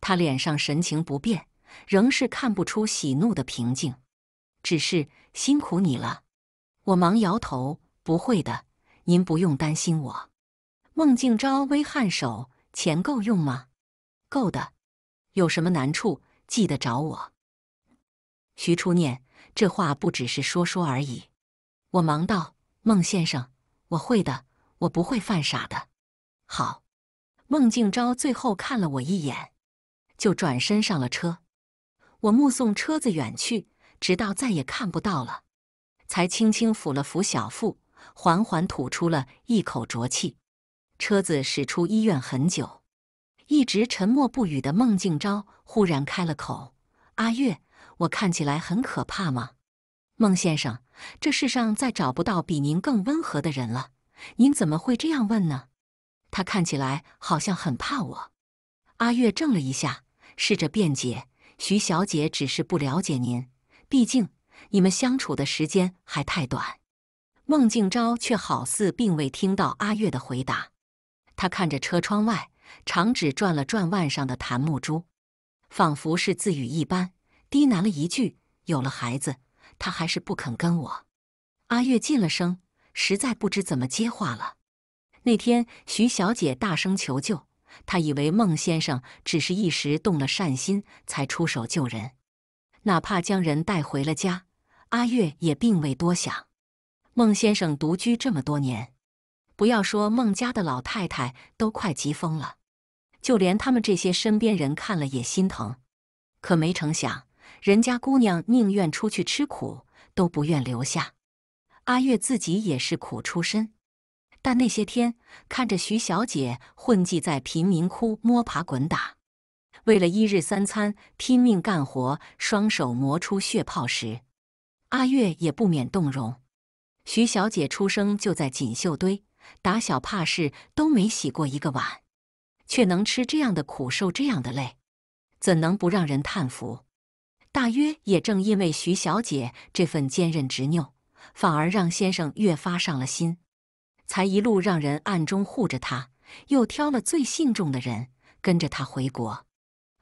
他脸上神情不变，仍是看不出喜怒的平静。只是辛苦你了，我忙摇头，不会的，您不用担心我。孟静昭微颔首，钱够用吗？够的，有什么难处记得找我。徐初念这话不只是说说而已，我忙道：“孟先生，我会的，我不会犯傻的。”好。孟静昭最后看了我一眼，就转身上了车。我目送车子远去。直到再也看不到了，才轻轻抚了抚小腹，缓缓吐出了一口浊气。车子驶出医院很久，一直沉默不语的孟静昭忽然开了口：“阿月，我看起来很可怕吗？”孟先生，这世上再找不到比您更温和的人了，您怎么会这样问呢？他看起来好像很怕我。阿月怔了一下，试着辩解：“徐小姐只是不了解您。”毕竟你们相处的时间还太短，孟静昭却好似并未听到阿月的回答。他看着车窗外，长指转了转腕上的檀木珠，仿佛是自语一般，低喃了一句：“有了孩子，他还是不肯跟我。”阿月禁了声，实在不知怎么接话了。那天徐小姐大声求救，她以为孟先生只是一时动了善心才出手救人。哪怕将人带回了家，阿月也并未多想。孟先生独居这么多年，不要说孟家的老太太都快急疯了，就连他们这些身边人看了也心疼。可没成想，人家姑娘宁愿出去吃苦，都不愿留下。阿月自己也是苦出身，但那些天看着徐小姐混迹在贫民窟摸爬滚打。为了一日三餐拼命干活，双手磨出血泡时，阿月也不免动容。徐小姐出生就在锦绣堆，打小怕事，都没洗过一个碗，却能吃这样的苦，受这样的累，怎能不让人叹服？大约也正因为徐小姐这份坚韧执拗，反而让先生越发上了心，才一路让人暗中护着她，又挑了最信重的人跟着她回国。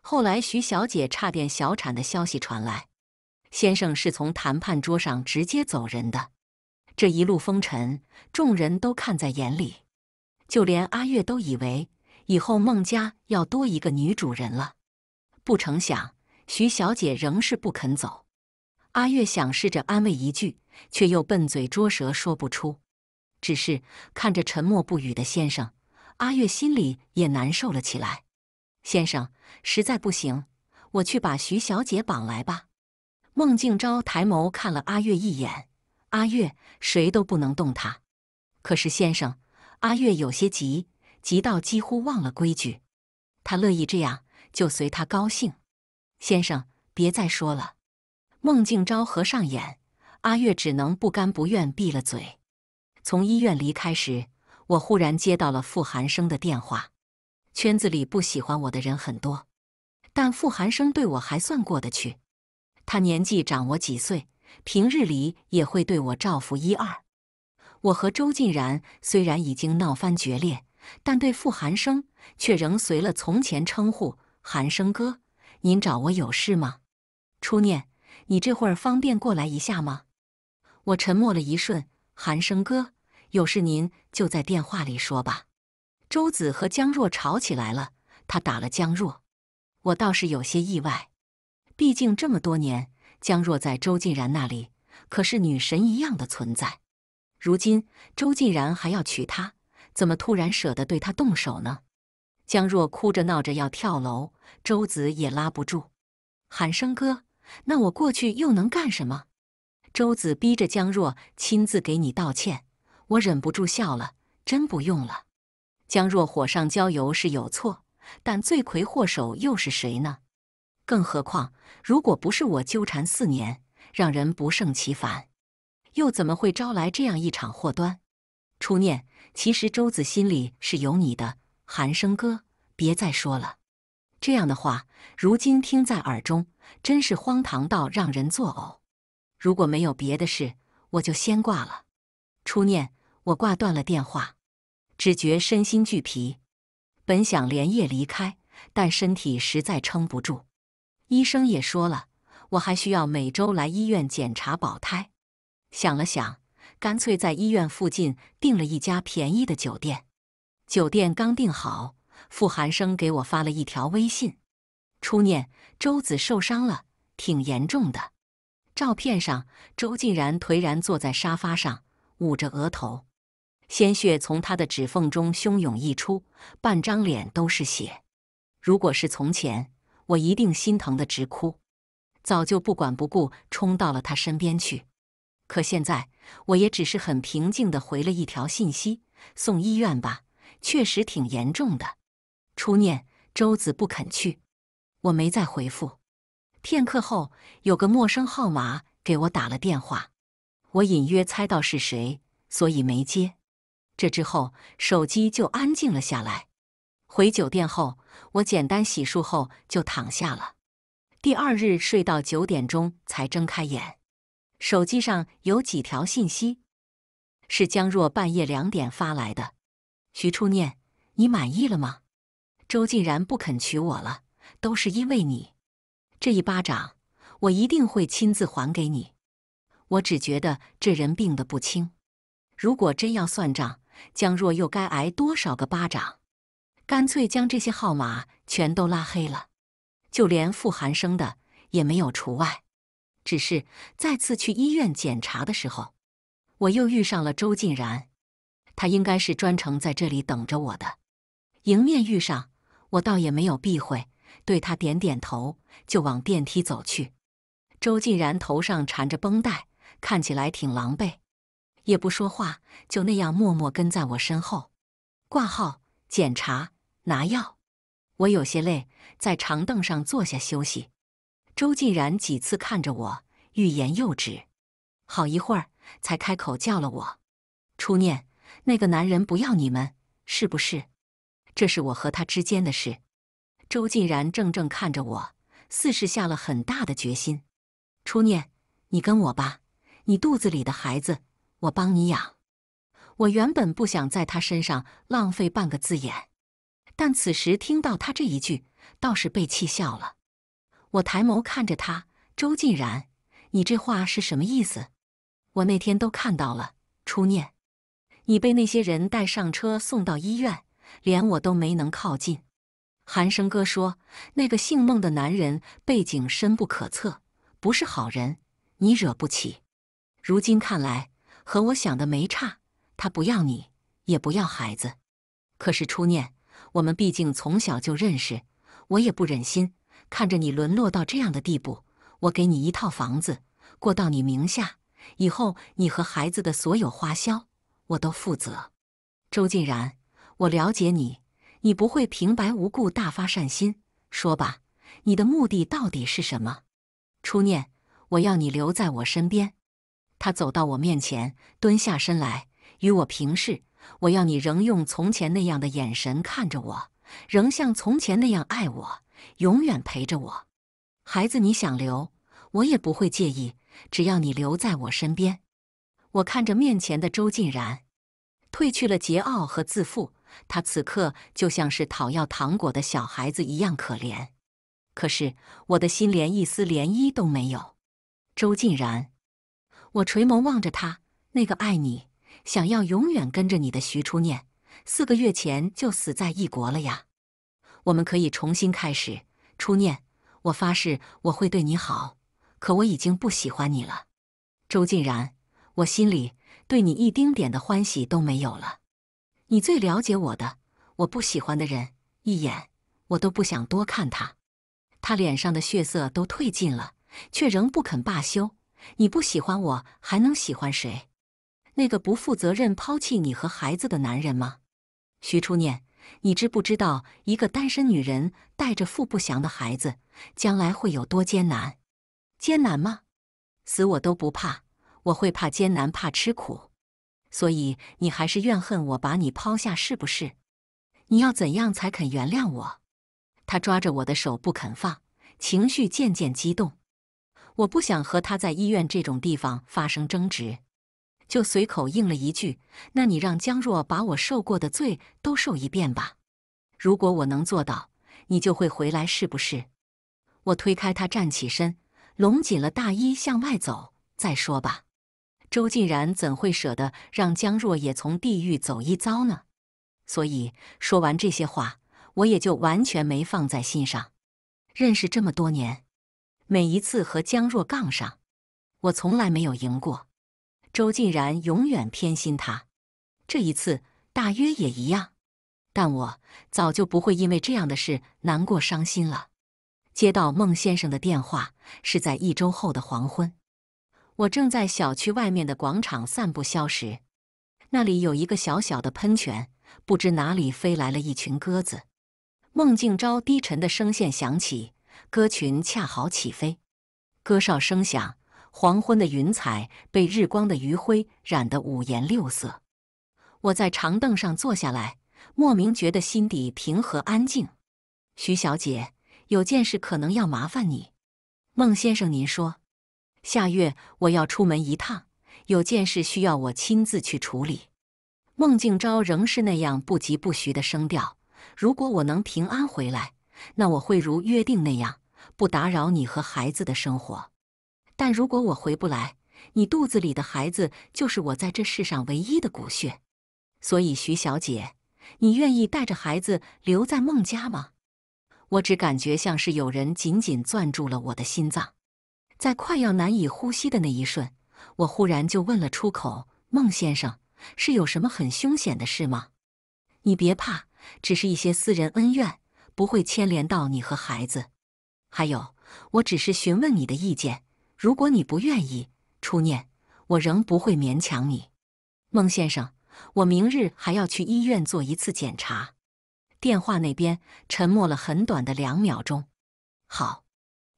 后来，徐小姐差点小产的消息传来，先生是从谈判桌上直接走人的。这一路风尘，众人都看在眼里，就连阿月都以为以后孟家要多一个女主人了。不成想，徐小姐仍是不肯走。阿月想试着安慰一句，却又笨嘴拙舌说不出。只是看着沉默不语的先生，阿月心里也难受了起来。先生，实在不行，我去把徐小姐绑来吧。孟静昭抬眸看了阿月一眼：“阿月，谁都不能动她。”可是先生，阿月有些急，急到几乎忘了规矩。他乐意这样，就随他高兴。先生，别再说了。孟静昭合上眼，阿月只能不甘不愿闭了嘴。从医院离开时，我忽然接到了傅寒生的电话。圈子里不喜欢我的人很多，但傅寒生对我还算过得去。他年纪长我几岁，平日里也会对我照拂一二。我和周静然虽然已经闹翻决裂，但对傅寒生却仍随了从前称呼“寒生哥”。您找我有事吗？初念，你这会儿方便过来一下吗？我沉默了一瞬，“寒生哥，有事您就在电话里说吧。”周子和江若吵起来了，他打了江若，我倒是有些意外，毕竟这么多年，江若在周静然那里可是女神一样的存在，如今周静然还要娶她，怎么突然舍得对她动手呢？江若哭着闹着要跳楼，周子也拉不住，喊声哥，那我过去又能干什么？周子逼着江若亲自给你道歉，我忍不住笑了，真不用了。江若火上浇油是有错，但罪魁祸首又是谁呢？更何况，如果不是我纠缠四年，让人不胜其烦，又怎么会招来这样一场祸端？初念，其实周子心里是有你的，寒生哥，别再说了。这样的话，如今听在耳中，真是荒唐到让人作呕。如果没有别的事，我就先挂了。初念，我挂断了电话。只觉身心俱疲，本想连夜离开，但身体实在撑不住。医生也说了，我还需要每周来医院检查保胎。想了想，干脆在医院附近订了一家便宜的酒店。酒店刚订好，傅寒生给我发了一条微信：“初念，周子受伤了，挺严重的。照片上，周竟然颓然坐在沙发上，捂着额头。”鲜血从他的指缝中汹涌溢出，半张脸都是血。如果是从前，我一定心疼的直哭，早就不管不顾冲到了他身边去。可现在，我也只是很平静的回了一条信息：“送医院吧，确实挺严重的。”初念周子不肯去，我没再回复。片刻后，有个陌生号码给我打了电话，我隐约猜到是谁，所以没接。这之后，手机就安静了下来。回酒店后，我简单洗漱后就躺下了。第二日睡到九点钟才睁开眼，手机上有几条信息，是江若半夜两点发来的：“徐初念，你满意了吗？周竟然不肯娶我了，都是因为你。这一巴掌，我一定会亲自还给你。”我只觉得这人病得不轻，如果真要算账。江若又该挨多少个巴掌？干脆将这些号码全都拉黑了，就连傅寒生的也没有除外。只是再次去医院检查的时候，我又遇上了周静然，他应该是专程在这里等着我的。迎面遇上，我倒也没有避讳，对他点点头，就往电梯走去。周静然头上缠着绷带，看起来挺狼狈。也不说话，就那样默默跟在我身后，挂号、检查、拿药。我有些累，在长凳上坐下休息。周竟然几次看着我，欲言又止，好一会儿才开口叫了我：“初念，那个男人不要你们，是不是？这是我和他之间的事。”周竟然怔怔看着我，似是下了很大的决心：“初念，你跟我吧，你肚子里的孩子。”我帮你养。我原本不想在他身上浪费半个字眼，但此时听到他这一句，倒是被气笑了。我抬眸看着他，周静然，你这话是什么意思？我那天都看到了，初念，你被那些人带上车送到医院，连我都没能靠近。寒生哥说，那个姓孟的男人背景深不可测，不是好人，你惹不起。如今看来。和我想的没差，他不要你，也不要孩子。可是初念，我们毕竟从小就认识，我也不忍心看着你沦落到这样的地步。我给你一套房子，过到你名下，以后你和孩子的所有花销，我都负责。周静然，我了解你，你不会平白无故大发善心。说吧，你的目的到底是什么？初念，我要你留在我身边。他走到我面前，蹲下身来，与我平视。我要你仍用从前那样的眼神看着我，仍像从前那样爱我，永远陪着我。孩子，你想留，我也不会介意，只要你留在我身边。我看着面前的周静然，褪去了桀骜和自负，他此刻就像是讨要糖果的小孩子一样可怜。可是我的心连一丝涟漪都没有。周静然。我垂眸望着他，那个爱你、想要永远跟着你的徐初念，四个月前就死在异国了呀。我们可以重新开始，初念，我发誓我会对你好。可我已经不喜欢你了，周静然，我心里对你一丁点的欢喜都没有了。你最了解我的，我不喜欢的人，一眼我都不想多看他。他脸上的血色都褪尽了，却仍不肯罢休。你不喜欢我，还能喜欢谁？那个不负责任、抛弃你和孩子的男人吗？徐初念，你知不知道，一个单身女人带着富不祥的孩子，将来会有多艰难？艰难吗？死我都不怕，我会怕艰难，怕吃苦。所以你还是怨恨我把你抛下，是不是？你要怎样才肯原谅我？他抓着我的手不肯放，情绪渐渐激动。我不想和他在医院这种地方发生争执，就随口应了一句：“那你让江若把我受过的罪都受一遍吧。如果我能做到，你就会回来，是不是？”我推开他，站起身，拢紧了大衣，向外走。再说吧。周竟然怎会舍得让江若也从地狱走一遭呢？所以说完这些话，我也就完全没放在心上。认识这么多年。每一次和江若杠上，我从来没有赢过。周竟然永远偏心他，这一次大约也一样。但我早就不会因为这样的事难过伤心了。接到孟先生的电话是在一周后的黄昏，我正在小区外面的广场散步消食，那里有一个小小的喷泉，不知哪里飞来了一群鸽子。孟静昭低沉的声线响起。歌群恰好起飞，歌哨声响，黄昏的云彩被日光的余晖染得五颜六色。我在长凳上坐下来，莫名觉得心底平和安静。徐小姐，有件事可能要麻烦你，孟先生，您说，下月我要出门一趟，有件事需要我亲自去处理。孟静昭仍是那样不疾不徐的声调。如果我能平安回来，那我会如约定那样。不打扰你和孩子的生活，但如果我回不来，你肚子里的孩子就是我在这世上唯一的骨血。所以，徐小姐，你愿意带着孩子留在孟家吗？我只感觉像是有人紧紧攥住了我的心脏，在快要难以呼吸的那一瞬，我忽然就问了出口：“孟先生，是有什么很凶险的事吗？”你别怕，只是一些私人恩怨，不会牵连到你和孩子。还有，我只是询问你的意见。如果你不愿意，初念，我仍不会勉强你。孟先生，我明日还要去医院做一次检查。电话那边沉默了很短的两秒钟。好，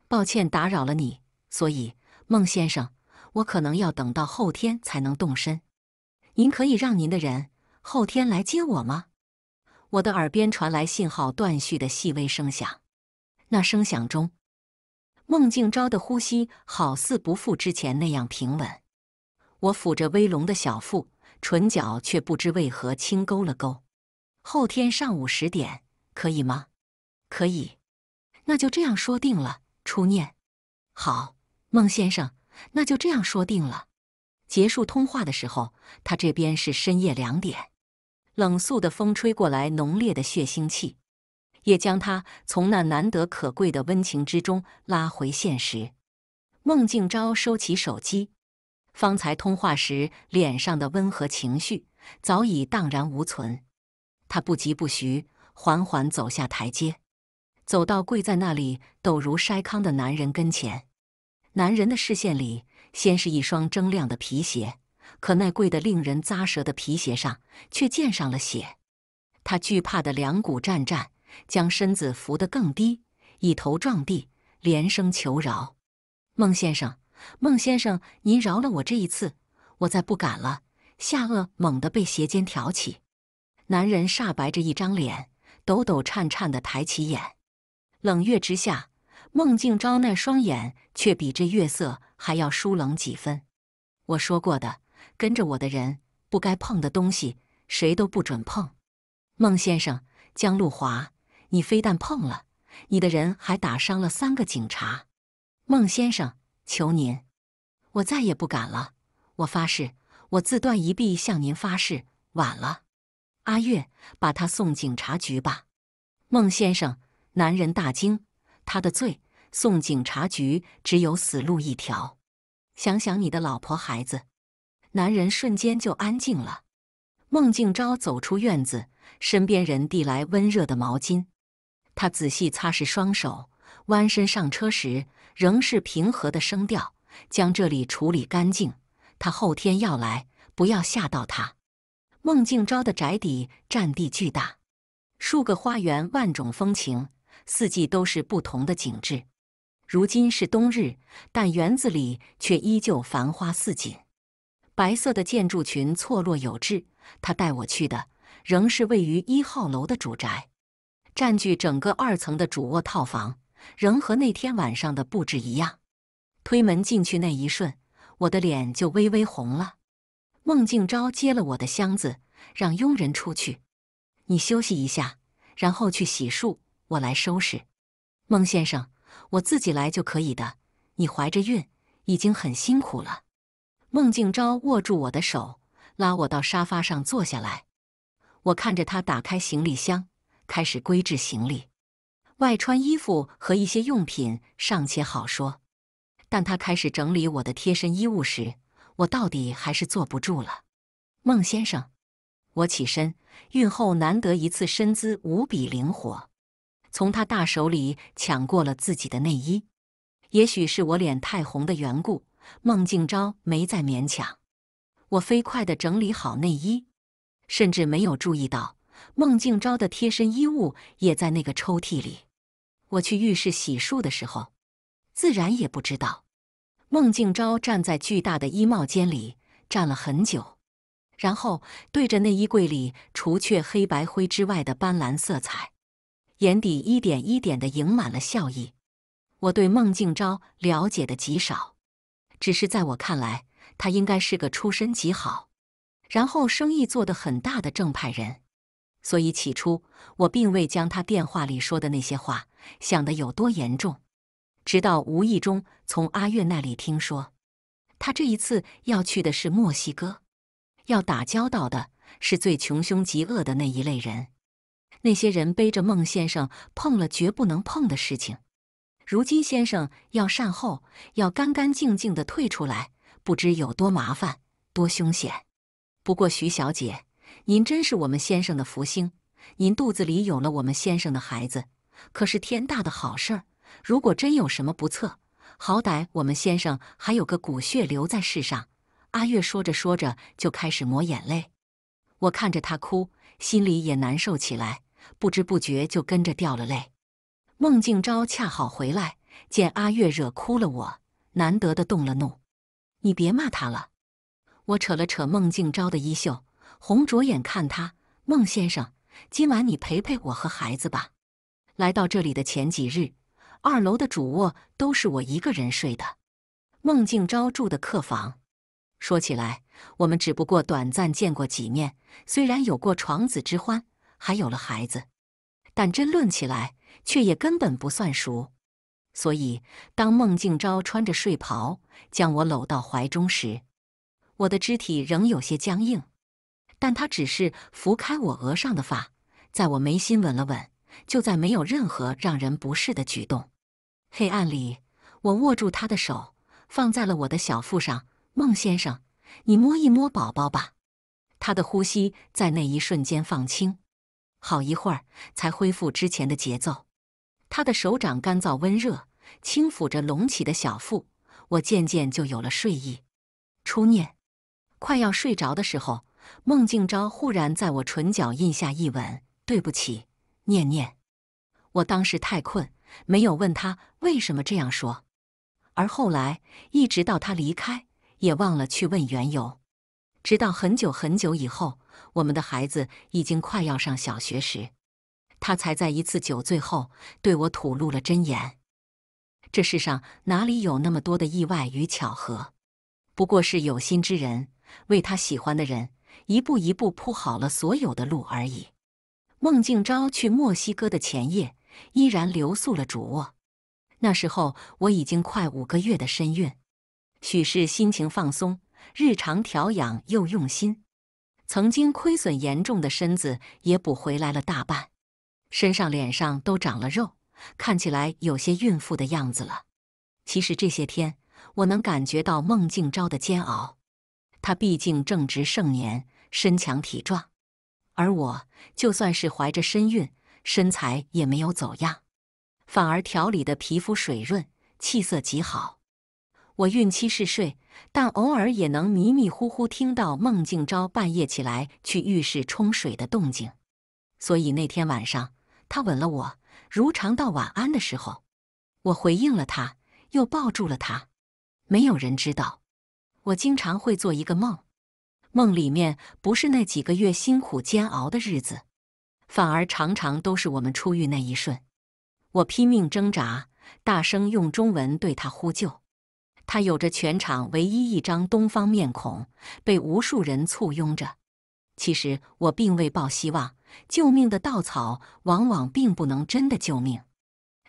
抱歉打扰了你。所以，孟先生，我可能要等到后天才能动身。您可以让您的人后天来接我吗？我的耳边传来信号断续的细微声响。那声响中，孟静昭的呼吸好似不复之前那样平稳。我抚着威龙的小腹，唇角却不知为何轻勾了勾。后天上午十点，可以吗？可以，那就这样说定了。初念，好，孟先生，那就这样说定了。结束通话的时候，他这边是深夜两点，冷肃的风吹过来，浓烈的血腥气。也将他从那难得可贵的温情之中拉回现实。孟静昭收起手机，方才通话时脸上的温和情绪早已荡然无存。他不疾不徐，缓缓走下台阶，走到跪在那里抖如筛糠的男人跟前。男人的视线里，先是一双铮亮的皮鞋，可那跪得令人咂舌的皮鞋上却溅上了血。他惧怕的两股战战。将身子伏得更低，以头撞地，连声求饶：“孟先生，孟先生，您饶了我这一次，我再不敢了。”下颚猛地被斜肩挑起，男人煞白着一张脸，抖抖颤颤地抬起眼。冷月之下，孟静昭那双眼却比这月色还要疏冷几分。我说过的，跟着我的人，不该碰的东西，谁都不准碰。孟先生，江路华。你非但碰了，你的人还打伤了三个警察，孟先生，求您，我再也不敢了，我发誓，我自断一臂向您发誓。晚了，阿月，把他送警察局吧。孟先生，男人大惊，他的罪，送警察局只有死路一条。想想你的老婆孩子，男人瞬间就安静了。孟静昭走出院子，身边人递来温热的毛巾。他仔细擦拭双手，弯身上车时仍是平和的声调，将这里处理干净。他后天要来，不要吓到他。孟静昭的宅邸占地巨大，数个花园，万种风情，四季都是不同的景致。如今是冬日，但园子里却依旧繁花似锦。白色的建筑群错落有致，他带我去的仍是位于一号楼的主宅。占据整个二层的主卧套房，仍和那天晚上的布置一样。推门进去那一瞬，我的脸就微微红了。孟静昭接了我的箱子，让佣人出去。你休息一下，然后去洗漱，我来收拾。孟先生，我自己来就可以的。你怀着孕，已经很辛苦了。孟静昭握住我的手，拉我到沙发上坐下来。我看着他打开行李箱。开始归置行李，外穿衣服和一些用品尚且好说，但他开始整理我的贴身衣物时，我到底还是坐不住了。孟先生，我起身，孕后难得一次身姿无比灵活，从他大手里抢过了自己的内衣。也许是我脸太红的缘故，孟静昭没再勉强我，飞快地整理好内衣，甚至没有注意到。孟静昭的贴身衣物也在那个抽屉里，我去浴室洗漱的时候，自然也不知道。孟静昭站在巨大的衣帽间里站了很久，然后对着那衣柜里除却黑白灰之外的斑斓色彩，眼底一点一点的盈满了笑意。我对孟静昭了解的极少，只是在我看来，他应该是个出身极好，然后生意做得很大的正派人。所以起初我并未将他电话里说的那些话想得有多严重，直到无意中从阿月那里听说，他这一次要去的是墨西哥，要打交道的是最穷凶极恶的那一类人，那些人背着孟先生碰了绝不能碰的事情，如今先生要善后，要干干净净的退出来，不知有多麻烦，多凶险。不过徐小姐。您真是我们先生的福星，您肚子里有了我们先生的孩子，可是天大的好事儿。如果真有什么不测，好歹我们先生还有个骨血留在世上。阿月说着说着就开始抹眼泪，我看着他哭，心里也难受起来，不知不觉就跟着掉了泪。孟静昭恰好回来，见阿月惹哭了我，难得的动了怒：“你别骂他了。”我扯了扯孟静昭的衣袖。红着眼看他，孟先生，今晚你陪陪我和孩子吧。来到这里的前几日，二楼的主卧都是我一个人睡的。孟静昭住的客房。说起来，我们只不过短暂见过几面，虽然有过床子之欢，还有了孩子，但真论起来，却也根本不算熟。所以，当孟静昭穿着睡袍将我搂到怀中时，我的肢体仍有些僵硬。但他只是拂开我额上的发，在我眉心吻了吻，就再没有任何让人不适的举动。黑暗里，我握住他的手，放在了我的小腹上。孟先生，你摸一摸宝宝吧。他的呼吸在那一瞬间放轻，好一会儿才恢复之前的节奏。他的手掌干燥温热，轻抚着隆起的小腹，我渐渐就有了睡意。初念，快要睡着的时候。孟静昭忽然在我唇角印下一吻，对不起，念念，我当时太困，没有问他为什么这样说，而后来一直到他离开，也忘了去问缘由。直到很久很久以后，我们的孩子已经快要上小学时，他才在一次酒醉后对我吐露了真言：这世上哪里有那么多的意外与巧合？不过是有心之人，为他喜欢的人。一步一步铺好了所有的路而已。孟静昭去墨西哥的前夜，依然留宿了主卧。那时候我已经快五个月的身孕，许是心情放松，日常调养又用心，曾经亏损严重的身子也补回来了大半，身上脸上都长了肉，看起来有些孕妇的样子了。其实这些天，我能感觉到孟静昭的煎熬，他毕竟正值盛年。身强体壮，而我就算是怀着身孕，身材也没有走样，反而调理的皮肤水润，气色极好。我孕期嗜睡，但偶尔也能迷迷糊糊听到孟静昭半夜起来去浴室冲水的动静。所以那天晚上，他吻了我，如常道晚安的时候，我回应了他，又抱住了他。没有人知道，我经常会做一个梦。梦里面不是那几个月辛苦煎熬的日子，反而常常都是我们出狱那一瞬。我拼命挣扎，大声用中文对他呼救。他有着全场唯一一张东方面孔，被无数人簇拥着。其实我并未抱希望，救命的稻草往往并不能真的救命。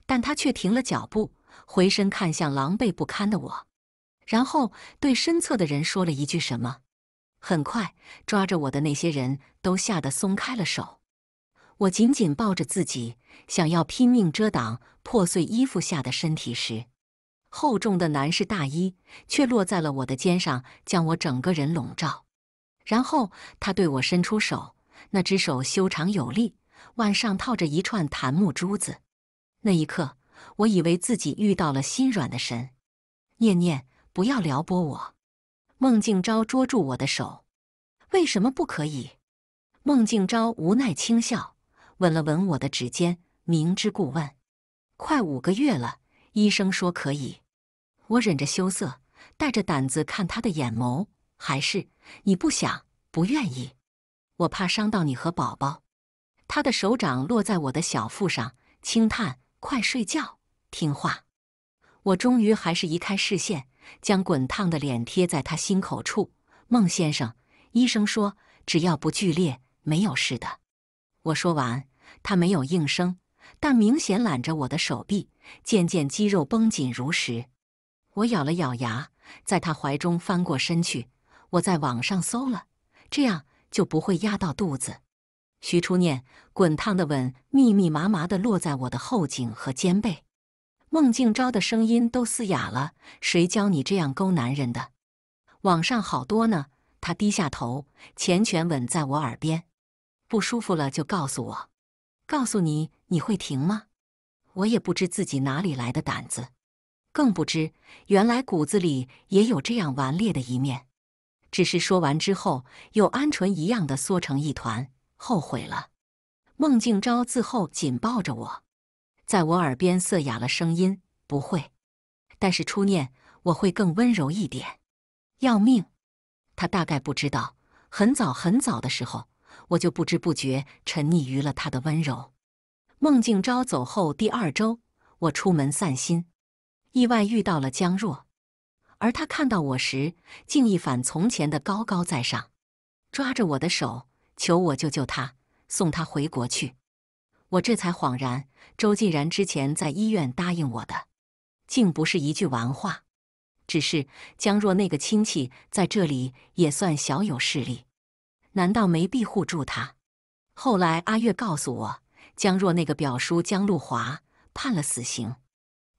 但他却停了脚步，回身看向狼狈不堪的我，然后对身侧的人说了一句什么。很快，抓着我的那些人都吓得松开了手。我紧紧抱着自己，想要拼命遮挡破碎衣服下的身体时，厚重的男士大衣却落在了我的肩上，将我整个人笼罩。然后他对我伸出手，那只手修长有力，腕上套着一串檀木珠子。那一刻，我以为自己遇到了心软的神。念念，不要撩拨我。孟静昭捉住我的手，为什么不可以？孟静昭无奈轻笑，吻了吻我的指尖，明知故问：“快五个月了，医生说可以。”我忍着羞涩，带着胆子看他的眼眸，还是你不想，不愿意？我怕伤到你和宝宝。他的手掌落在我的小腹上，轻叹：“快睡觉，听话。”我终于还是移开视线。将滚烫的脸贴在他心口处，孟先生，医生说只要不剧烈，没有事的。我说完，他没有应声，但明显揽着我的手臂，渐渐肌肉绷紧如石。我咬了咬牙，在他怀中翻过身去。我在网上搜了，这样就不会压到肚子。徐初念，滚烫的吻密密麻麻地落在我的后颈和肩背。孟静昭的声音都嘶哑了，谁教你这样勾男人的？网上好多呢。他低下头，钱拳吻在我耳边，不舒服了就告诉我。告诉你，你会停吗？我也不知自己哪里来的胆子，更不知原来骨子里也有这样顽劣的一面。只是说完之后，又鹌鹑一样的缩成一团，后悔了。孟静昭自后紧抱着我。在我耳边涩哑了声音，不会，但是初念我会更温柔一点。要命，他大概不知道，很早很早的时候，我就不知不觉沉溺于了他的温柔。孟静昭走后第二周，我出门散心，意外遇到了江若，而他看到我时，竟一反从前的高高在上，抓着我的手求我救救他，送他回国去。我这才恍然，周静然之前在医院答应我的，竟不是一句玩话。只是江若那个亲戚在这里也算小有势力，难道没庇护住他？后来阿月告诉我，江若那个表叔江路华判了死刑。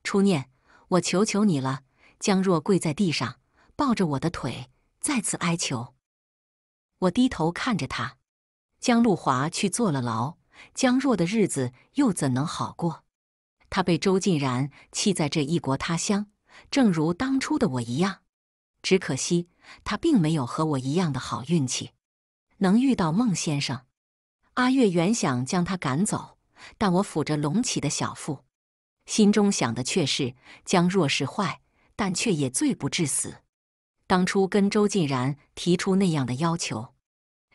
初念，我求求你了！江若跪在地上，抱着我的腿，再次哀求。我低头看着他，江路华去坐了牢。江若的日子又怎能好过？他被周静然弃在这异国他乡，正如当初的我一样。只可惜他并没有和我一样的好运气，能遇到孟先生。阿月原想将他赶走，但我抚着隆起的小腹，心中想的却是：江若是坏，但却也罪不至死。当初跟周静然提出那样的要求，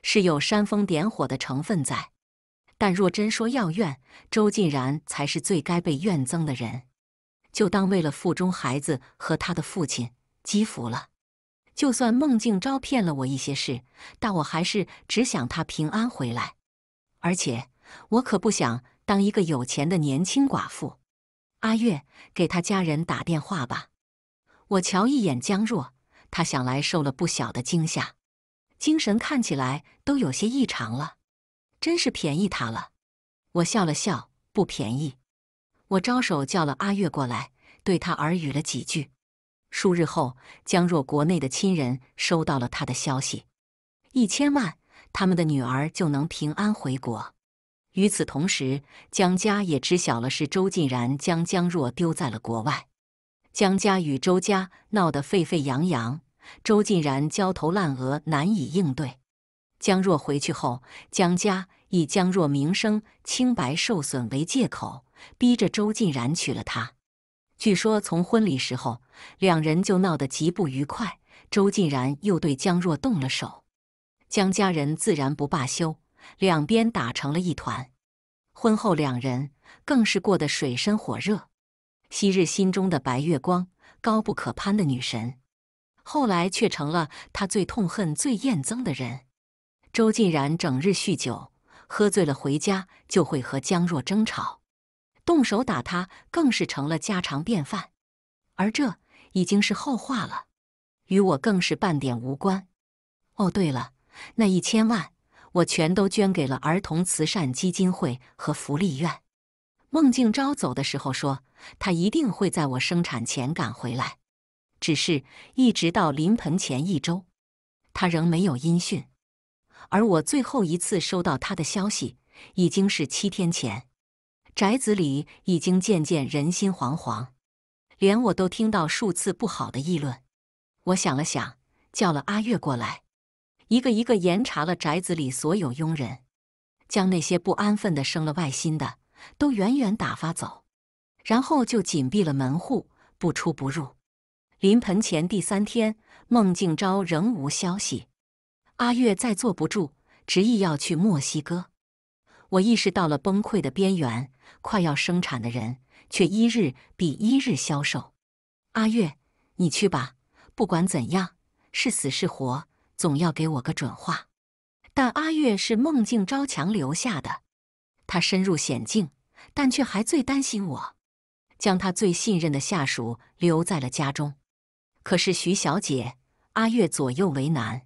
是有煽风点火的成分在。但若真说要怨，周静然才是最该被怨憎的人。就当为了腹中孩子和他的父亲积福了。就算孟静昭骗了我一些事，但我还是只想他平安回来。而且，我可不想当一个有钱的年轻寡妇。阿月，给他家人打电话吧。我瞧一眼江若，他想来受了不小的惊吓，精神看起来都有些异常了。真是便宜他了，我笑了笑，不便宜。我招手叫了阿月过来，对他耳语了几句。数日后，江若国内的亲人收到了他的消息，一千万，他们的女儿就能平安回国。与此同时，江家也知晓了是周竟然将江若丢在了国外。江家与周家闹得沸沸扬扬，周竟然焦头烂额，难以应对。江若回去后，江家以江若名声清白受损为借口，逼着周静然娶了她。据说从婚礼时候，两人就闹得极不愉快。周静然又对江若动了手，江家人自然不罢休，两边打成了一团。婚后两人更是过得水深火热。昔日心中的白月光、高不可攀的女神，后来却成了他最痛恨、最厌憎的人。周晋然整日酗酒，喝醉了回家就会和江若争吵，动手打他更是成了家常便饭。而这已经是后话了，与我更是半点无关。哦，对了，那一千万我全都捐给了儿童慈善基金会和福利院。孟静昭走的时候说，他一定会在我生产前赶回来，只是一直到临盆前一周，他仍没有音讯。而我最后一次收到他的消息，已经是七天前。宅子里已经渐渐人心惶惶，连我都听到数次不好的议论。我想了想，叫了阿月过来，一个一个严查了宅子里所有佣人，将那些不安分的、生了外心的，都远远打发走，然后就紧闭了门户，不出不入。临盆前第三天，孟静昭仍无消息。阿月再坐不住，执意要去墨西哥。我意识到了崩溃的边缘，快要生产的人却一日比一日消瘦。阿月，你去吧，不管怎样，是死是活，总要给我个准话。但阿月是梦境招强留下的，他深入险境，但却还最担心我，将他最信任的下属留在了家中。可是徐小姐，阿月左右为难。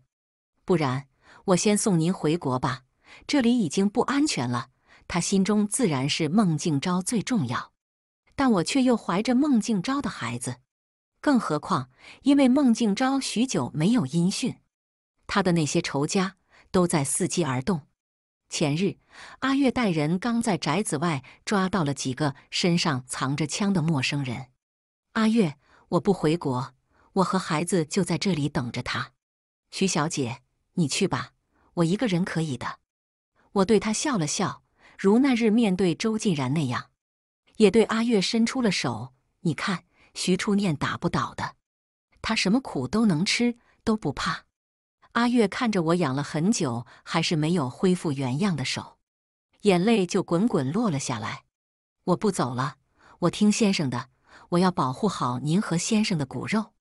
不然，我先送您回国吧。这里已经不安全了。他心中自然是孟静昭最重要，但我却又怀着孟静昭的孩子。更何况，因为孟静昭许久没有音讯，他的那些仇家都在伺机而动。前日，阿月带人刚在宅子外抓到了几个身上藏着枪的陌生人。阿月，我不回国，我和孩子就在这里等着他。徐小姐。你去吧，我一个人可以的。我对他笑了笑，如那日面对周静然那样，也对阿月伸出了手。你看，徐初念打不倒的，他什么苦都能吃，都不怕。阿月看着我养了很久还是没有恢复原样的手，眼泪就滚滚落了下来。我不走了，我听先生的，我要保护好您和先生的骨肉。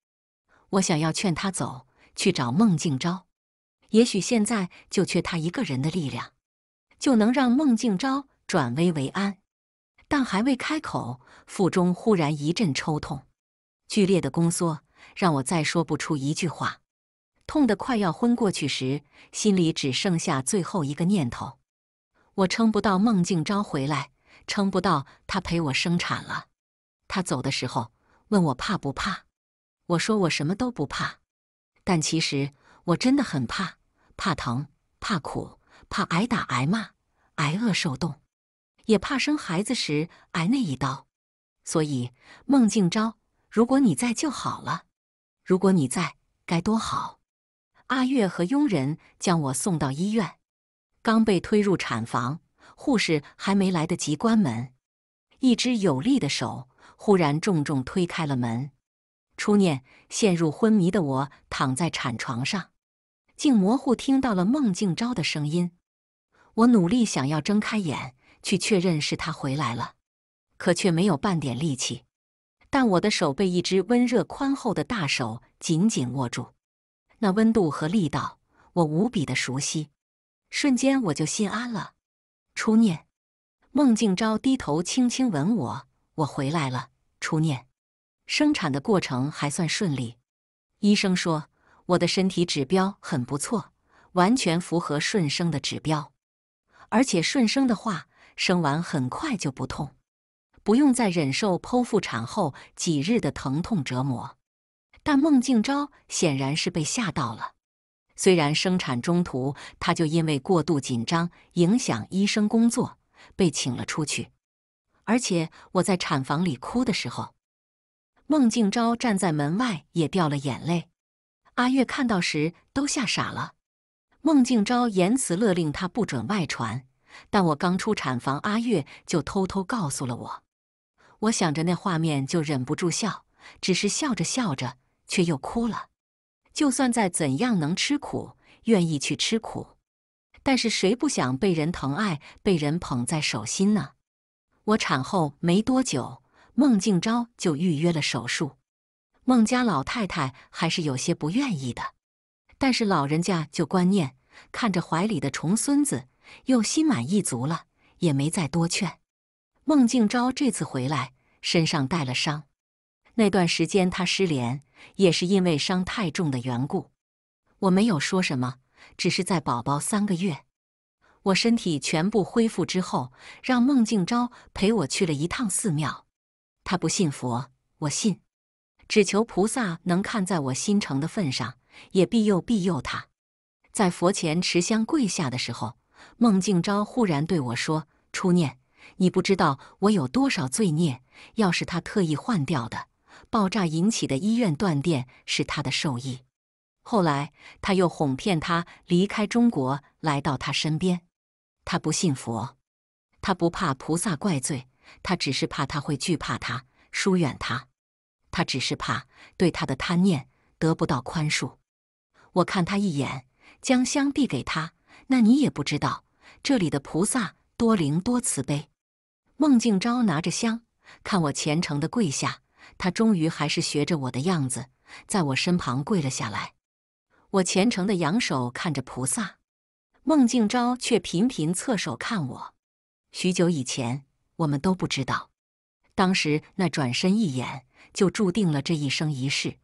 我想要劝他走，去找孟静昭。也许现在就缺他一个人的力量，就能让孟静昭转危为安。但还未开口，腹中忽然一阵抽痛，剧烈的宫缩让我再说不出一句话，痛得快要昏过去时，心里只剩下最后一个念头：我撑不到孟静昭回来，撑不到他陪我生产了。他走的时候问我怕不怕，我说我什么都不怕，但其实我真的很怕。怕疼，怕苦，怕挨打挨骂，挨饿受冻，也怕生孩子时挨那一刀。所以，孟静昭，如果你在就好了，如果你在该多好。阿月和佣人将我送到医院，刚被推入产房，护士还没来得及关门，一只有力的手忽然重重推开了门。初念陷入昏迷的我躺在产床上。竟模糊听到了孟静昭的声音，我努力想要睁开眼去确认是他回来了，可却没有半点力气。但我的手被一只温热宽厚的大手紧紧握住，那温度和力道我无比的熟悉，瞬间我就心安了。初念，孟静昭低头轻轻吻我，我回来了。初念，生产的过程还算顺利，医生说。我的身体指标很不错，完全符合顺生的指标，而且顺生的话，生完很快就不痛，不用再忍受剖腹产后几日的疼痛折磨。但孟静昭显然是被吓到了，虽然生产中途他就因为过度紧张影响医生工作，被请了出去。而且我在产房里哭的时候，孟静昭站在门外也掉了眼泪。阿月看到时都吓傻了，孟静昭严词勒令他不准外传。但我刚出产房，阿月就偷偷告诉了我。我想着那画面就忍不住笑，只是笑着笑着却又哭了。就算再怎样能吃苦，愿意去吃苦，但是谁不想被人疼爱、被人捧在手心呢？我产后没多久，孟静昭就预约了手术。孟家老太太还是有些不愿意的，但是老人家就观念，看着怀里的重孙子，又心满意足了，也没再多劝。孟静昭这次回来，身上带了伤，那段时间他失联，也是因为伤太重的缘故。我没有说什么，只是在宝宝三个月，我身体全部恢复之后，让孟静昭陪我去了一趟寺庙。他不信佛，我信。只求菩萨能看在我心诚的份上，也庇佑庇佑他。在佛前持香跪下的时候，孟静昭忽然对我说：“初念，你不知道我有多少罪孽。要是他特意换掉的，爆炸引起的医院断电是他的受益。”后来他又哄骗他离开中国，来到他身边。他不信佛，他不怕菩萨怪罪，他只是怕他会惧怕他，疏远他。”他只是怕对他的贪念得不到宽恕。我看他一眼，将香递给他。那你也不知道这里的菩萨多灵多慈悲。孟静昭拿着香，看我虔诚的跪下，他终于还是学着我的样子，在我身旁跪了下来。我虔诚的仰首看着菩萨，孟静昭却频频侧手看我。许久以前，我们都不知道，当时那转身一眼。就注定了这一生一世。